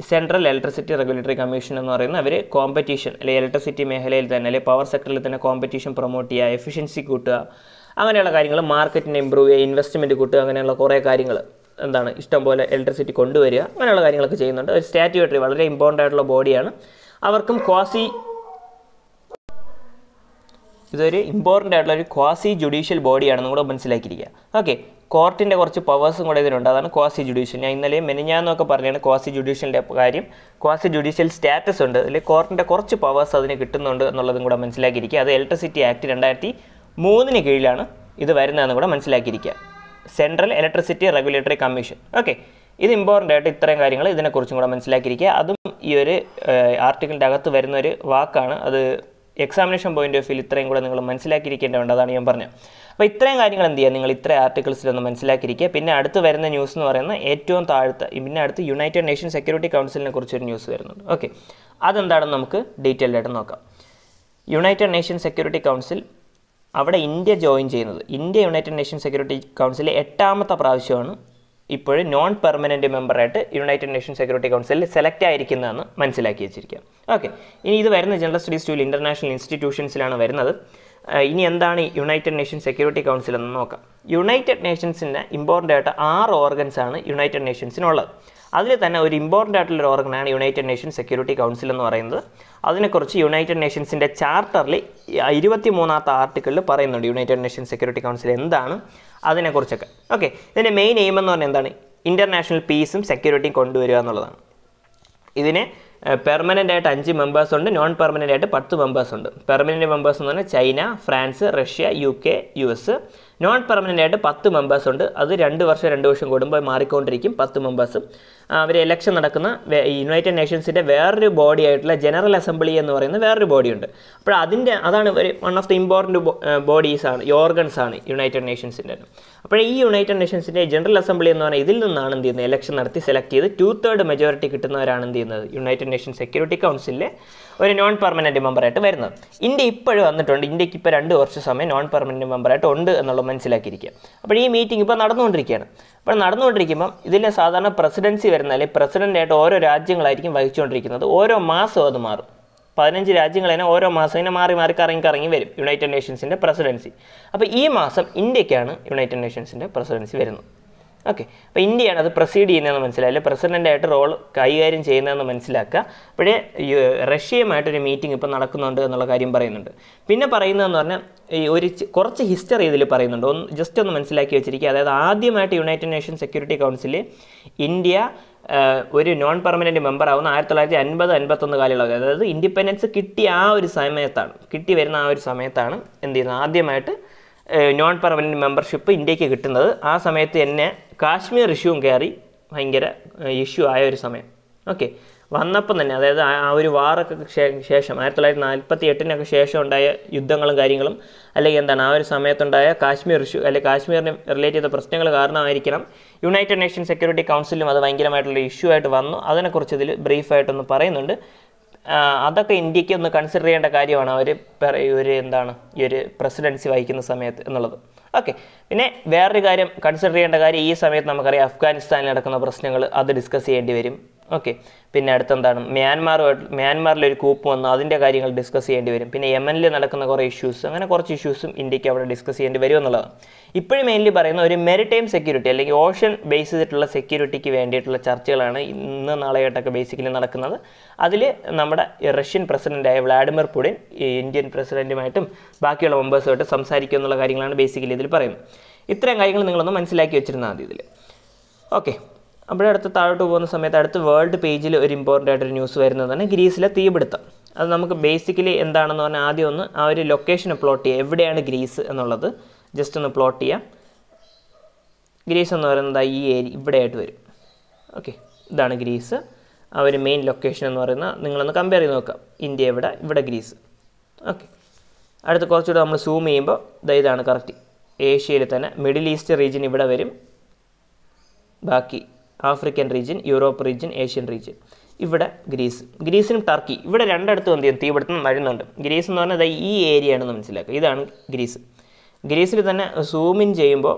സെൻട്രൽ ഇലക്ട്രിസിറ്റി റെഗുലേറ്ററി കമ്മീഷൻ എന്ന് പറയുന്ന അവർ കോമ്പറ്റീഷൻ അല്ലെങ്കിൽ ഇലക്ട്രിസിറ്റി മേഖലയിൽ തന്നെ അല്ലെങ്കിൽ പവർ സെക്ടറിൽ തന്നെ കോമ്പറ്റീഷൻ പ്രൊമോട്ട് ചെയ്യുക എഫിഷ്യൻസി കൂട്ടുക അങ്ങനെയുള്ള കാര്യങ്ങൾ മാർക്കറ്റിനെ ഇമ്പ്രൂവ് ചെയ്യുക ഇൻവെസ്റ്റ്മെൻറ്റ് കൂട്ടുക അങ്ങനെയുള്ള കുറേ കാര്യങ്ങൾ എന്താണ് ഇഷ്ടംപോലെ ഇലക്ട്രിസിറ്റി കൊണ്ടുവരിക അങ്ങനെയുള്ള കാര്യങ്ങളൊക്കെ ചെയ്യുന്നുണ്ട് ഒരു സ്റ്റാറ്റ്യൂട്ടറി വളരെ ഇമ്പോർട്ടൻ്റ് ആയിട്ടുള്ള ബോഡിയാണ് അവർക്കും ക്വാസി ഇതൊരു ഇമ്പോർട്ടൻ്റ് ആയിട്ടുള്ള ഒരു ക്വാസി ജുഡീഷ്യൽ ബോഡിയാണെന്ന് കൂടെ മനസ്സിലാക്കിയിരിക്കുക ഓക്കെ കോർട്ടിൻ്റെ കുറച്ച് പവേഴ്സും കൂടെ ഇതിലുണ്ട് അതാണ് ക്വാസി ജുഡീഷ്യൽ ഞാൻ ഇന്നലെ മെനിഞ്ഞാന്നൊക്കെ പറഞ്ഞാണ് ക്വാസി ജുഡീഷ്യലിൻ്റെ കാര്യം ക്വാസി ജുഡീഷ്യൽ സ്റ്റാറ്റസ് ഉണ്ട് അതിൽ കോർട്ടിൻ്റെ കുറച്ച് പവേഴ്സ് അതിന് കിട്ടുന്നുണ്ട് എന്നുള്ളതും കൂടെ മനസ്സിലാക്കിയിരിക്കുക അത് ഇലക്ട്രിസിറ്റി ആക്ട് രണ്ടായിരത്തി മൂന്നിന് കീഴിലാണ് ഇത് വരുന്നതെന്ന് കൂടെ മനസ്സിലാക്കിയിരിക്കുക central electricity regulatory commission okay ഇത് ഇമ്പോർട്ടൻ്റ് ആയിട്ട് ഇത്രയും കാര്യങ്ങൾ ഇതിനെക്കുറിച്ചും കൂടെ മനസ്സിലാക്കിയിരിക്കുക അതും ഈ ഒരു ആർട്ടിക്കിളിൻ്റെ അകത്ത് വരുന്ന ഒരു വാക്കാണ് അത് എക്സാമിനേഷൻ പോയിന്റ് ഓഫ് വ്യൂ ഇത്രയും കൂടെ നിങ്ങൾ മനസ്സിലാക്കിയിരിക്കേണ്ടതുണ്ട് അതാണ് ഞാൻ പറഞ്ഞത് അപ്പോൾ ഇത്രയും കാര്യങ്ങൾ എന്ത് ചെയ്യുക നിങ്ങൾ ഇത്ര ആർട്ടിക്കിൾസിലൊന്ന് മനസ്സിലാക്കിയിരിക്കുക പിന്നെ അടുത്ത് വരുന്ന ന്യൂസ് എന്ന് പറയുന്നത് ഏറ്റവും താഴത്തെ പിന്നെ അടുത്ത് യുണൈറ്റഡ് നേഷൻ സെക്യൂരിറ്റി കൗൺസിലിനെ കുറിച്ചൊരു ന്യൂസ് വരുന്നുണ്ട് ഓക്കെ അതെന്താണെന്ന് നമുക്ക് ഡീറ്റെയിൽഡ് ആയിട്ട് നോക്കാം യുണൈറ്റഡ് നേഷൻ സെക്യൂരിറ്റി കൗൺസിൽ അവിടെ ഇന്ത്യ ജോയിൻ ചെയ്യുന്നത് ഇന്ത്യ യുണൈറ്റഡ് നേഷൻ സെക്യൂരിറ്റി കൗൺസിലെ എട്ടാമത്തെ പ്രാവശ്യമാണ് ഇപ്പോഴും നോൺ പെർമനൻറ്റ് മെമ്പറായിട്ട് യുണൈറ്റഡ് നേഷൻ സെക്യൂരിറ്റി കൗൺസിലിൽ സെലക്ട് ആയിരിക്കുന്നതെന്ന് മനസ്സിലാക്കി വെച്ചിരിക്കുക ഓക്കെ ഇനി ഇത് വരുന്ന ജനറൽ സ്റ്റഡീസ് ടൂൽ ഇൻ്റർനാഷണൽ ഇൻസ്റ്റിറ്റ്യൂഷൻസിലാണ് വരുന്നത് ഇനി എന്താണ് യുണൈറ്റഡ് നേഷൻ സെക്യൂരിറ്റി കൗൺസിൽ എന്ന് നോക്കാം യുണൈറ്റഡ് നേഷൻസിൻ്റെ ഇമ്പോർട്ടൻ്റ് ആയിട്ട് ആറ് ഓർഗൻസ് ആണ് യുണൈറ്റഡ് നേഷൻസിനുള്ളത് അതിൽ തന്നെ ഒരു ഇമ്പോർട്ടൻ്റ് ആയിട്ടുള്ള ഓർഗനാണ് യുണൈറ്റഡ് നേഷൻ സെക്യൂരിറ്റി കൗൺസിൽ എന്ന് പറയുന്നത് അതിനെക്കുറിച്ച് യുണൈറ്റഡ് നേഷൻസിൻ്റെ ചാർട്ടറിൽ ഇരുപത്തി മൂന്നാമത്തെ ആർട്ടിക്കിളിൽ പറയുന്നുണ്ട് യുണൈറ്റഡ് നേഷൻ സെക്യൂരിറ്റി കൗൺസിൽ എന്താണ് അതിനെക്കുറിച്ചൊക്കെ ഓക്കെ ഇതിൻ്റെ മെയിൻ എയിം എന്ന് പറഞ്ഞാൽ എന്താണ് ഇൻ്റർനാഷണൽ പീസും സെക്യൂരിറ്റിയും കൊണ്ടുവരിക എന്നുള്ളതാണ് ഇതിന് പെർമനൻ്റ് ആയിട്ട് അഞ്ച് മെമ്പേഴ്സ് ഉണ്ട് നോൺ പെർമനൻ്റ് ആയിട്ട് പത്ത് മെമ്പേഴ്സ് ഉണ്ട് പെർമനൻ്റ് മെമ്പേഴ്സ് എന്ന് പറഞ്ഞാൽ China France Russia U K U S non permanent ആയിട്ട് പത്ത് മെമ്പേഴ്സ് ഉണ്ട് അത് രണ്ട് വർഷം രണ്ട് വർഷം കൂടുമ്പോൾ മാറിക്കൊണ്ടിരിക്കും പത്ത് മെമ്പേഴ്സും അവർ ഇലക്ഷൻ നടക്കുന്ന യുണൈറ്റഡ് നേഷൻസിൻ്റെ വേറൊരു ബോഡി ആയിട്ടുള്ള ജനറൽ അസംബ്ലി എന്ന് പറയുന്ന വേറൊരു ബോഡിയുണ്ട് അപ്പോൾ അതിൻ്റെ അതാണ് ഒരു one of the important bodies ആണ് ഓർഗൻസ് ആണ് യുണൈറ്റഡ് നേഷൻസിൻ്റെ അപ്പോൾ ഈ യുണൈറ്റഡ് നേഷൻസിൻ്റെ ജനറൽ അസംബ്ലി എന്ന് പറഞ്ഞാൽ ഇതിൽ നിന്നാണ് എന്ത് ചെയ്യുന്നത് ഇലക്ഷൻ നടത്തി സെലക്ട് ചെയ്ത് ടു തേർഡ് മെജോറിറ്റി കിട്ടുന്നവരാണ് എന്ത് ചെയ്യുന്നത് യുണൈറ്റഡ് നേഷൻ സെക്യൂരിറ്റി കൗൺസിലിലെ ഒരു നോൺ പെർമനൻറ്റ് മെമ്പറായിട്ട് വരുന്നത് ഇന്ത്യ ഇപ്പോഴും വന്നിട്ടുണ്ട് ഇന്ത്യക്ക് ഇപ്പോൾ രണ്ട് വർഷ സമയം നോൺ പെർമനൻറ്റ് മെമ്പറായിട്ട് ഉണ്ട് എന്നുള്ളത് മനസ്സിലാക്കിയിരിക്കുക അപ്പോൾ ഈ മീറ്റിംഗ് ഇപ്പോൾ നടന്നുകൊണ്ടിരിക്കുകയാണ് അപ്പോൾ നടന്നുകൊണ്ടിരിക്കുമ്പം ഇതിന് സാധാരണ പ്രസിഡൻസി വരുന്ന അല്ലെങ്കിൽ പ്രസിഡൻ്റായിട്ട് ഓരോ രാജ്യങ്ങളായിരിക്കും വഹിച്ചുകൊണ്ടിരിക്കുന്നത് ഓരോ മാസം അത് മാറും പതിനഞ്ച് തന്നെ ഓരോ മാസം തന്നെ മാറി മാറി കറങ്ങി കറങ്ങി വരും യുണൈറ്റഡ് നേഷൻസിൻ്റെ പ്രസിഡൻസി അപ്പോൾ ഈ മാസം ഇന്ത്യക്കാണ് യുണൈറ്റഡ് നേഷൻസിൻ്റെ പ്രസിഡൻസി വരുന്നത് ഓക്കെ അപ്പോൾ ഇന്ത്യയാണ് അത് പ്രസീഡ് ചെയ്യുന്നതെന്ന് മനസ്സിലായില്ല പ്രസിഡൻ്റായിട്ട് റോൾ കൈകാര്യം ചെയ്യുന്നതെന്ന് മനസ്സിലാക്കുക അപ്പോഴേ റഷ്യയുമായിട്ടൊരു മീറ്റിംഗ് ഇപ്പോൾ നടക്കുന്നുണ്ട് എന്നുള്ള കാര്യം പറയുന്നുണ്ട് പിന്നെ പറയുന്നതെന്ന് പറഞ്ഞാൽ ഈ ഒരു കുറച്ച് ഹിസ്റ്ററി ഇതിൽ പറയുന്നുണ്ട് ഒന്ന് ജസ്റ്റ് ഒന്ന് മനസ്സിലാക്കി വെച്ചിരിക്കുക അതായത് ആദ്യമായിട്ട് യുണൈറ്റഡ് നേഷൻ സെക്യൂരിറ്റി കൗൺസിലിൽ ഇന്ത്യ ഒരു നോൺ പെർമനൻറ്റ് മെമ്പർ ആവുന്ന ആയിരത്തി തൊള്ളായിരത്തി അൻപത് അൻപത്തൊന്ന് കാലയളവ് അതായത് ഇൻഡിപെൻഡൻസ് കിട്ടിയ ആ ഒരു സമയത്താണ് കിട്ടി വരുന്ന ആ ഒരു സമയത്താണ് എന്ത് ചെയ്യുന്നത് ആദ്യമായിട്ട് നോൺ പെർമനൻറ്റ് മെമ്പർഷിപ്പ് ഇന്ത്യക്ക് കിട്ടുന്നത് ആ സമയത്ത് എന്നെ കാശ്മീർ ഇഷ്യൂവും കയറി ഭയങ്കര ഇഷ്യൂ ആയ ഒരു സമയം ഓക്കെ വന്നപ്പം തന്നെ അതായത് ആ ഒരു വാറൊക്കെ ശേഷം ആയിരത്തി തൊള്ളായിരത്തി നാൽപ്പത്തി എട്ടിനൊക്കെ ശേഷം ഉണ്ടായ യുദ്ധങ്ങളും കാര്യങ്ങളും അല്ലെങ്കിൽ എന്താണ് ആ ഒരു സമയത്തുണ്ടായ കാശ്മീർ ഇഷ്യൂ അല്ലെങ്കിൽ കാശ്മീരിന് റിലേറ്റ് ചെയ്ത പ്രശ്നങ്ങൾ കാരണമായിരിക്കണം യുണൈറ്റഡ് നേഷൻ സെക്യൂരിറ്റി കൗൺസിലും അത് ഭയങ്കരമായിട്ടുള്ള ഇഷ്യൂ ആയിട്ട് വന്നു അതിനെക്കുറിച്ച് ഇതിൽ ബ്രീഫായിട്ടൊന്ന് പറയുന്നുണ്ട് അതൊക്കെ ഇന്ത്യക്ക് ഒന്ന് കൺസിഡർ ചെയ്യേണ്ട കാര്യമാണ് അവർ ഒരു എന്താണ് ഈ ഒരു പ്രസിഡൻസി വഹിക്കുന്ന സമയത്ത് എന്നുള്ളത് ഓക്കെ പിന്നെ വേറൊരു കാര്യം കൺസിഡർ ചെയ്യേണ്ട കാര്യം ഈ സമയത്ത് നമുക്കറിയാം അഫ്ഗാനിസ്ഥാനിൽ നടക്കുന്ന പ്രശ്നങ്ങൾ അത് ഡിസ്കസ് ചെയ്യേണ്ടി വരും ഓക്കെ പിന്നെ അടുത്തെന്താണ് മ്യാൻമാറുമായിട്ട് ഒരു കൂപ്പ് വന്നു അതിൻ്റെ കാര്യങ്ങൾ ഡിസ്കസ് ചെയ്യേണ്ടി വരും പിന്നെ യമനിൽ നടക്കുന്ന കുറേ ഇഷ്യൂസ് അങ്ങനെ കുറച്ച് ഇഷ്യൂസും ഇന്ത്യക്ക് അവിടെ ഡിസ്കസ് ചെയ്യേണ്ടി വരും എന്നുള്ളതാണ് ഇപ്പോഴും മെയിൻലി പറയുന്ന ഒരു മെറിറ്റൈം സെക്യൂരിറ്റി അല്ലെങ്കിൽ ഓഷൻ ബേസ് ചെയ്തിട്ടുള്ള സെക്യൂരിറ്റിക്ക് വേണ്ടിയിട്ടുള്ള ചർച്ചകളാണ് ഇന്ന് നാളെയായിട്ടൊക്കെ ബേസിക്കലി നടക്കുന്നത് അതിൽ നമ്മുടെ റഷ്യൻ പ്രസിഡൻ്റായ വ്ളാഡിമിർ പുടിൻ ഇന്ത്യൻ പ്രസിഡൻറ്റുമായിട്ടും ബാക്കിയുള്ള മെമ്പേഴ്സുമായിട്ട് സംസാരിക്കുക എന്നുള്ള കാര്യങ്ങളാണ് ബേസിക്കലി ഇതിൽ പറയുന്നത് ഇത്രയും കാര്യങ്ങൾ നിങ്ങളൊന്ന് മനസ്സിലാക്കി വെച്ചിരുന്നാൽ മതി ഇതിൽ ഓക്കെ അവിടെ അടുത്ത് താഴോട്ട് പോകുന്ന സമയത്ത് അടുത്ത് വേൾഡ് പേജിൽ ഒരു ഇമ്പോർട്ടൻ്റ് ആയിട്ടൊരു ന്യൂസ് വരുന്നതാണ് ഗ്രീസിലെ തീപിടുത്തം അത് നമുക്ക് ബേസിക്കലി എന്താണെന്ന് പറഞ്ഞാൽ ആദ്യം ഒന്ന് ആ ഒരു ലൊക്കേഷൻ പ്ലോട്ട് ചെയ്യുക എവിടെയാണ് ഗ്രീസ് എന്നുള്ളത് ജസ്റ്റ് ഒന്ന് പ്ലോട്ട് ചെയ്യാം ഗ്രീസ് എന്ന് പറയുന്നത് ഈ ഏരിയ ഇവിടെയായിട്ട് വരും ഓക്കെ ഇതാണ് ഗ്രീസ് ആ ഒരു മെയിൻ ലൊക്കേഷൻ എന്ന് പറയുന്ന നിങ്ങളൊന്ന് കമ്പയർ ചെയ്ത് നോക്കാം ഇന്ത്യ ഇവിടെ ഇവിടെ ഗ്രീസ് ഓക്കെ അടുത്ത് കുറച്ചുകൂടെ നമ്മൾ സൂം ചെയ്യുമ്പോൾ ഇതാണ് കറക്റ്റ് ഏഷ്യയിൽ തന്നെ മിഡിൽ ഈസ്റ്റ് റീജിയൻ ഇവിടെ വരും ബാക്കി African region Europe region Asian region ഇവിടെ ഗ്രീസ് ഗ്രീസിനും ടർക്കി ഇവിടെ രണ്ടിടത്തും എന്ത് ചെയ്യും തീപിടുത്തം വരുന്നുണ്ട് ഗ്രീസ് എന്ന് പറഞ്ഞാൽ ഈ ഏരിയ ആണെന്ന് മനസ്സിലാക്കുക ഇതാണ് ഗ്രീസ് ഗ്രീസിൽ തന്നെ സൂം ഇൻ ചെയ്യുമ്പോൾ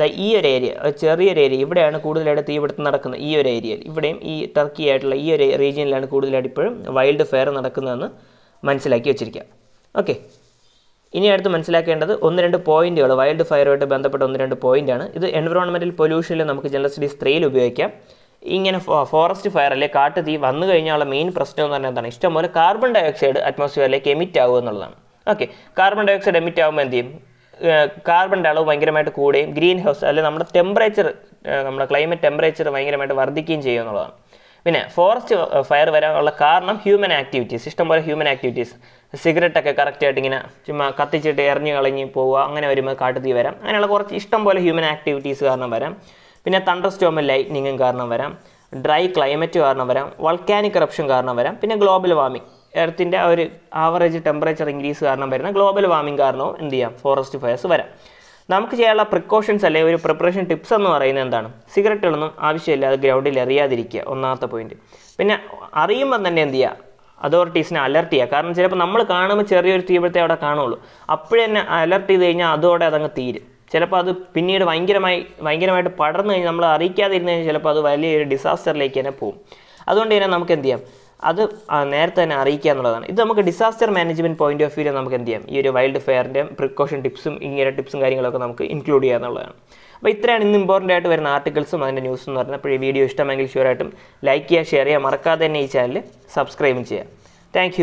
ദ ഈ ഒരു ഏരിയ ചെറിയൊരു ഏരിയ ഇവിടെയാണ് കൂടുതലായിട്ട് തീപിടുത്തം നടക്കുന്നത് ഈ ഒരു ഏരിയയിൽ ഇവിടെയും ഈ ടർക്കി ആയിട്ടുള്ള ഈ ഒരു റീജിയനിലാണ് കൂടുതലായിട്ട് ഇപ്പോഴും വൈൽഡ് ഫയർ നടക്കുന്നതെന്ന് മനസ്സിലാക്കി വെച്ചിരിക്കുക ഓക്കെ ഇനി അടുത്ത് മനസ്സിലാക്കേണ്ടത് ഒന്ന് രണ്ട് പോയിന്റുകൾ വൈൽഡ് ഫയറുമായിട്ട് ബന്ധപ്പെട്ട ഒന്ന് രണ്ട് പോയിന്റാണ് ഇത് എൻവറോൺമെന്റൽ പൊല്യൂഷനിൽ നമുക്ക് ജനറൽ സ്റ്റഡീസ് ത്രീയിൽ ഉപയോഗിക്കാം ഇങ്ങനെ ഫോറസ്റ്റ് ഫയർ അല്ലെങ്കിൽ കാട്ട് തീ വന്നു കഴിഞ്ഞാലുള്ള മെയിൻ പ്രശ്നം എന്ന് പറഞ്ഞാൽ എന്താണ് ഇഷ്ടംപോലെ കാർബൺ ഡയോക്സൈഡ് അറ്റ്മോസ്ഫിയറിലേക്ക് എമിറ്റ് ആകുക എന്നുള്ളതാണ് ഓക്കെ കാർബൺ ഡയോക്സൈഡ് എമിറ്റ് ആകുമ്പോൾ എന്ത് ചെയ്യും കാർബണിൻ്റെ അളവ് ഭയങ്കരമായിട്ട് കൂടുകയും ഗ്രീൻ ഹൗസ് അല്ലെങ്കിൽ നമ്മുടെ ടെമ്പറേച്ചർ നമ്മുടെ ക്ലൈമറ്റ് ടെമ്പറേച്ചർ ഭയങ്കരമായിട്ട് വർദ്ധിക്കുകയും ചെയ്യുമെന്നുള്ളതാണ് പിന്നെ ഫോറസ്റ്റ് ഫയർ വരാനുള്ള കാരണം ഹ്യൂമൻ ആക്ടിവിറ്റീസ് ഇഷ്ടംപോലെ ഹ്യൂമൻ ആക്ടിവിറ്റീസ് സിഗരറ്റൊക്കെ കറക്റ്റായിട്ട് ഇങ്ങനെ ചുമ്മാ കത്തിച്ചിട്ട് എറിഞ്ഞു കളഞ്ഞ് പോവുക അങ്ങനെ വരുമ്പോൾ കാട്ടുതീ വരാം അങ്ങനെയുള്ള കുറച്ച് ഇഷ്ടംപോലെ ഹ്യൂമൻ ആക്ടിവിറ്റീസ് കാരണം വരാം പിന്നെ തണ്ടർ സ്റ്റോമും ലൈറ്റ്നിങ്ങും കാരണം വരാം ഡ്രൈ ക്ലൈമറ്റ് കാരണം വരാം വൾക്കാനിക് കറപ്ഷൻ കാരണം വരാം പിന്നെ ഗ്ലോബൽ വാർമിംഗ് എർത്തിൻ്റെ ഒരു ആവറേജ് ടെമ്പറേച്ചർ ഇൻക്രീസ് കാരണം വരുന്ന ഗ്ലോബൽ വാർമിംഗ് കാരണവും എന്ത് ചെയ്യാം ഫോറസ്റ്റ് ഫയർസ് വരാം നമുക്ക് ചെയ്യാനുള്ള പ്രിക്കോഷൻസ് അല്ലെങ്കിൽ ഒരു പ്രിപ്പറേഷൻ ടിപ്സ് എന്ന് പറയുന്നത് എന്താണ് സിഗരറ്റുകളൊന്നും ആവശ്യമില്ലാതെ ഗ്രൗണ്ടിൽ എറിയാതിരിക്കുക ഒന്നാമത്തെ പോയിന്റ് പിന്നെ അറിയുമ്പോൾ തന്നെ എന്ത് ചെയ്യുക അതോറിറ്റീസിനെ അലർട്ട് ചെയ്യുക കാരണം ചിലപ്പോൾ നമ്മൾ കാണുമ്പോൾ ചെറിയൊരു തീപ്പഴത്തെ അവിടെ കാണുള്ളൂ അപ്പോഴേ തന്നെ അലർട്ട് ചെയ്ത് കഴിഞ്ഞാൽ അതോടെ അതങ്ങ് തീരും ചിലപ്പോൾ അത് പിന്നീട് ഭയങ്കരമായി ഭയങ്കരമായിട്ട് പടർന്നു കഴിഞ്ഞാൽ നമ്മൾ അറിയിക്കാതിരുന്നു കഴിഞ്ഞാൽ ചിലപ്പോൾ അത് വലിയൊരു ഡിസാസ്റ്ററിലേക്ക് തന്നെ പോകും അതുകൊണ്ട് തന്നെ നമുക്ക് എന്ത് ചെയ്യാം അത് നേരത്തെ തന്നെ അറിയിക്കുക എന്നുള്ളതാണ് ഇത് നമുക്ക് ഡിസാസ്റ്റർ മാനേജ്മെൻറ്റ് പോയിന്റ് ഓഫ് വ്യൂവിൽ നമുക്ക് എന്ത് ചെയ്യാം ഈ ഒരു വൈൽഡ് ഫെയറിൻ്റെ പ്രിക്കോഷൻ ടിപ്സും ഇങ്ങനെ ടിപ്സും കാര്യങ്ങളൊക്കെ നമുക്ക് ഇൻക്ലൂഡ് ചെയ്യുക എന്നുള്ളതാണ് അപ്പോൾ ഇത്രയാണ് ഇന്ന് ഇമ്പോർട്ടൻ്റ് ആയിട്ട് വരുന്ന ആർട്ടിക്കിൾസും അതിൻ്റെ ന്യൂസും എന്ന് പറയുന്നത് അപ്പോൾ ഈ വീഡിയോ ഇഷ്ടമെങ്കിൽ ഷുവറായിട്ടും ലൈക്ക് ചെയ്യുക ഷെയർ ചെയ്യുക മറക്കാതെ തന്നെ ഈ ചാനൽ സബ്സ്ക്രൈബും ചെയ്യുക താങ്ക്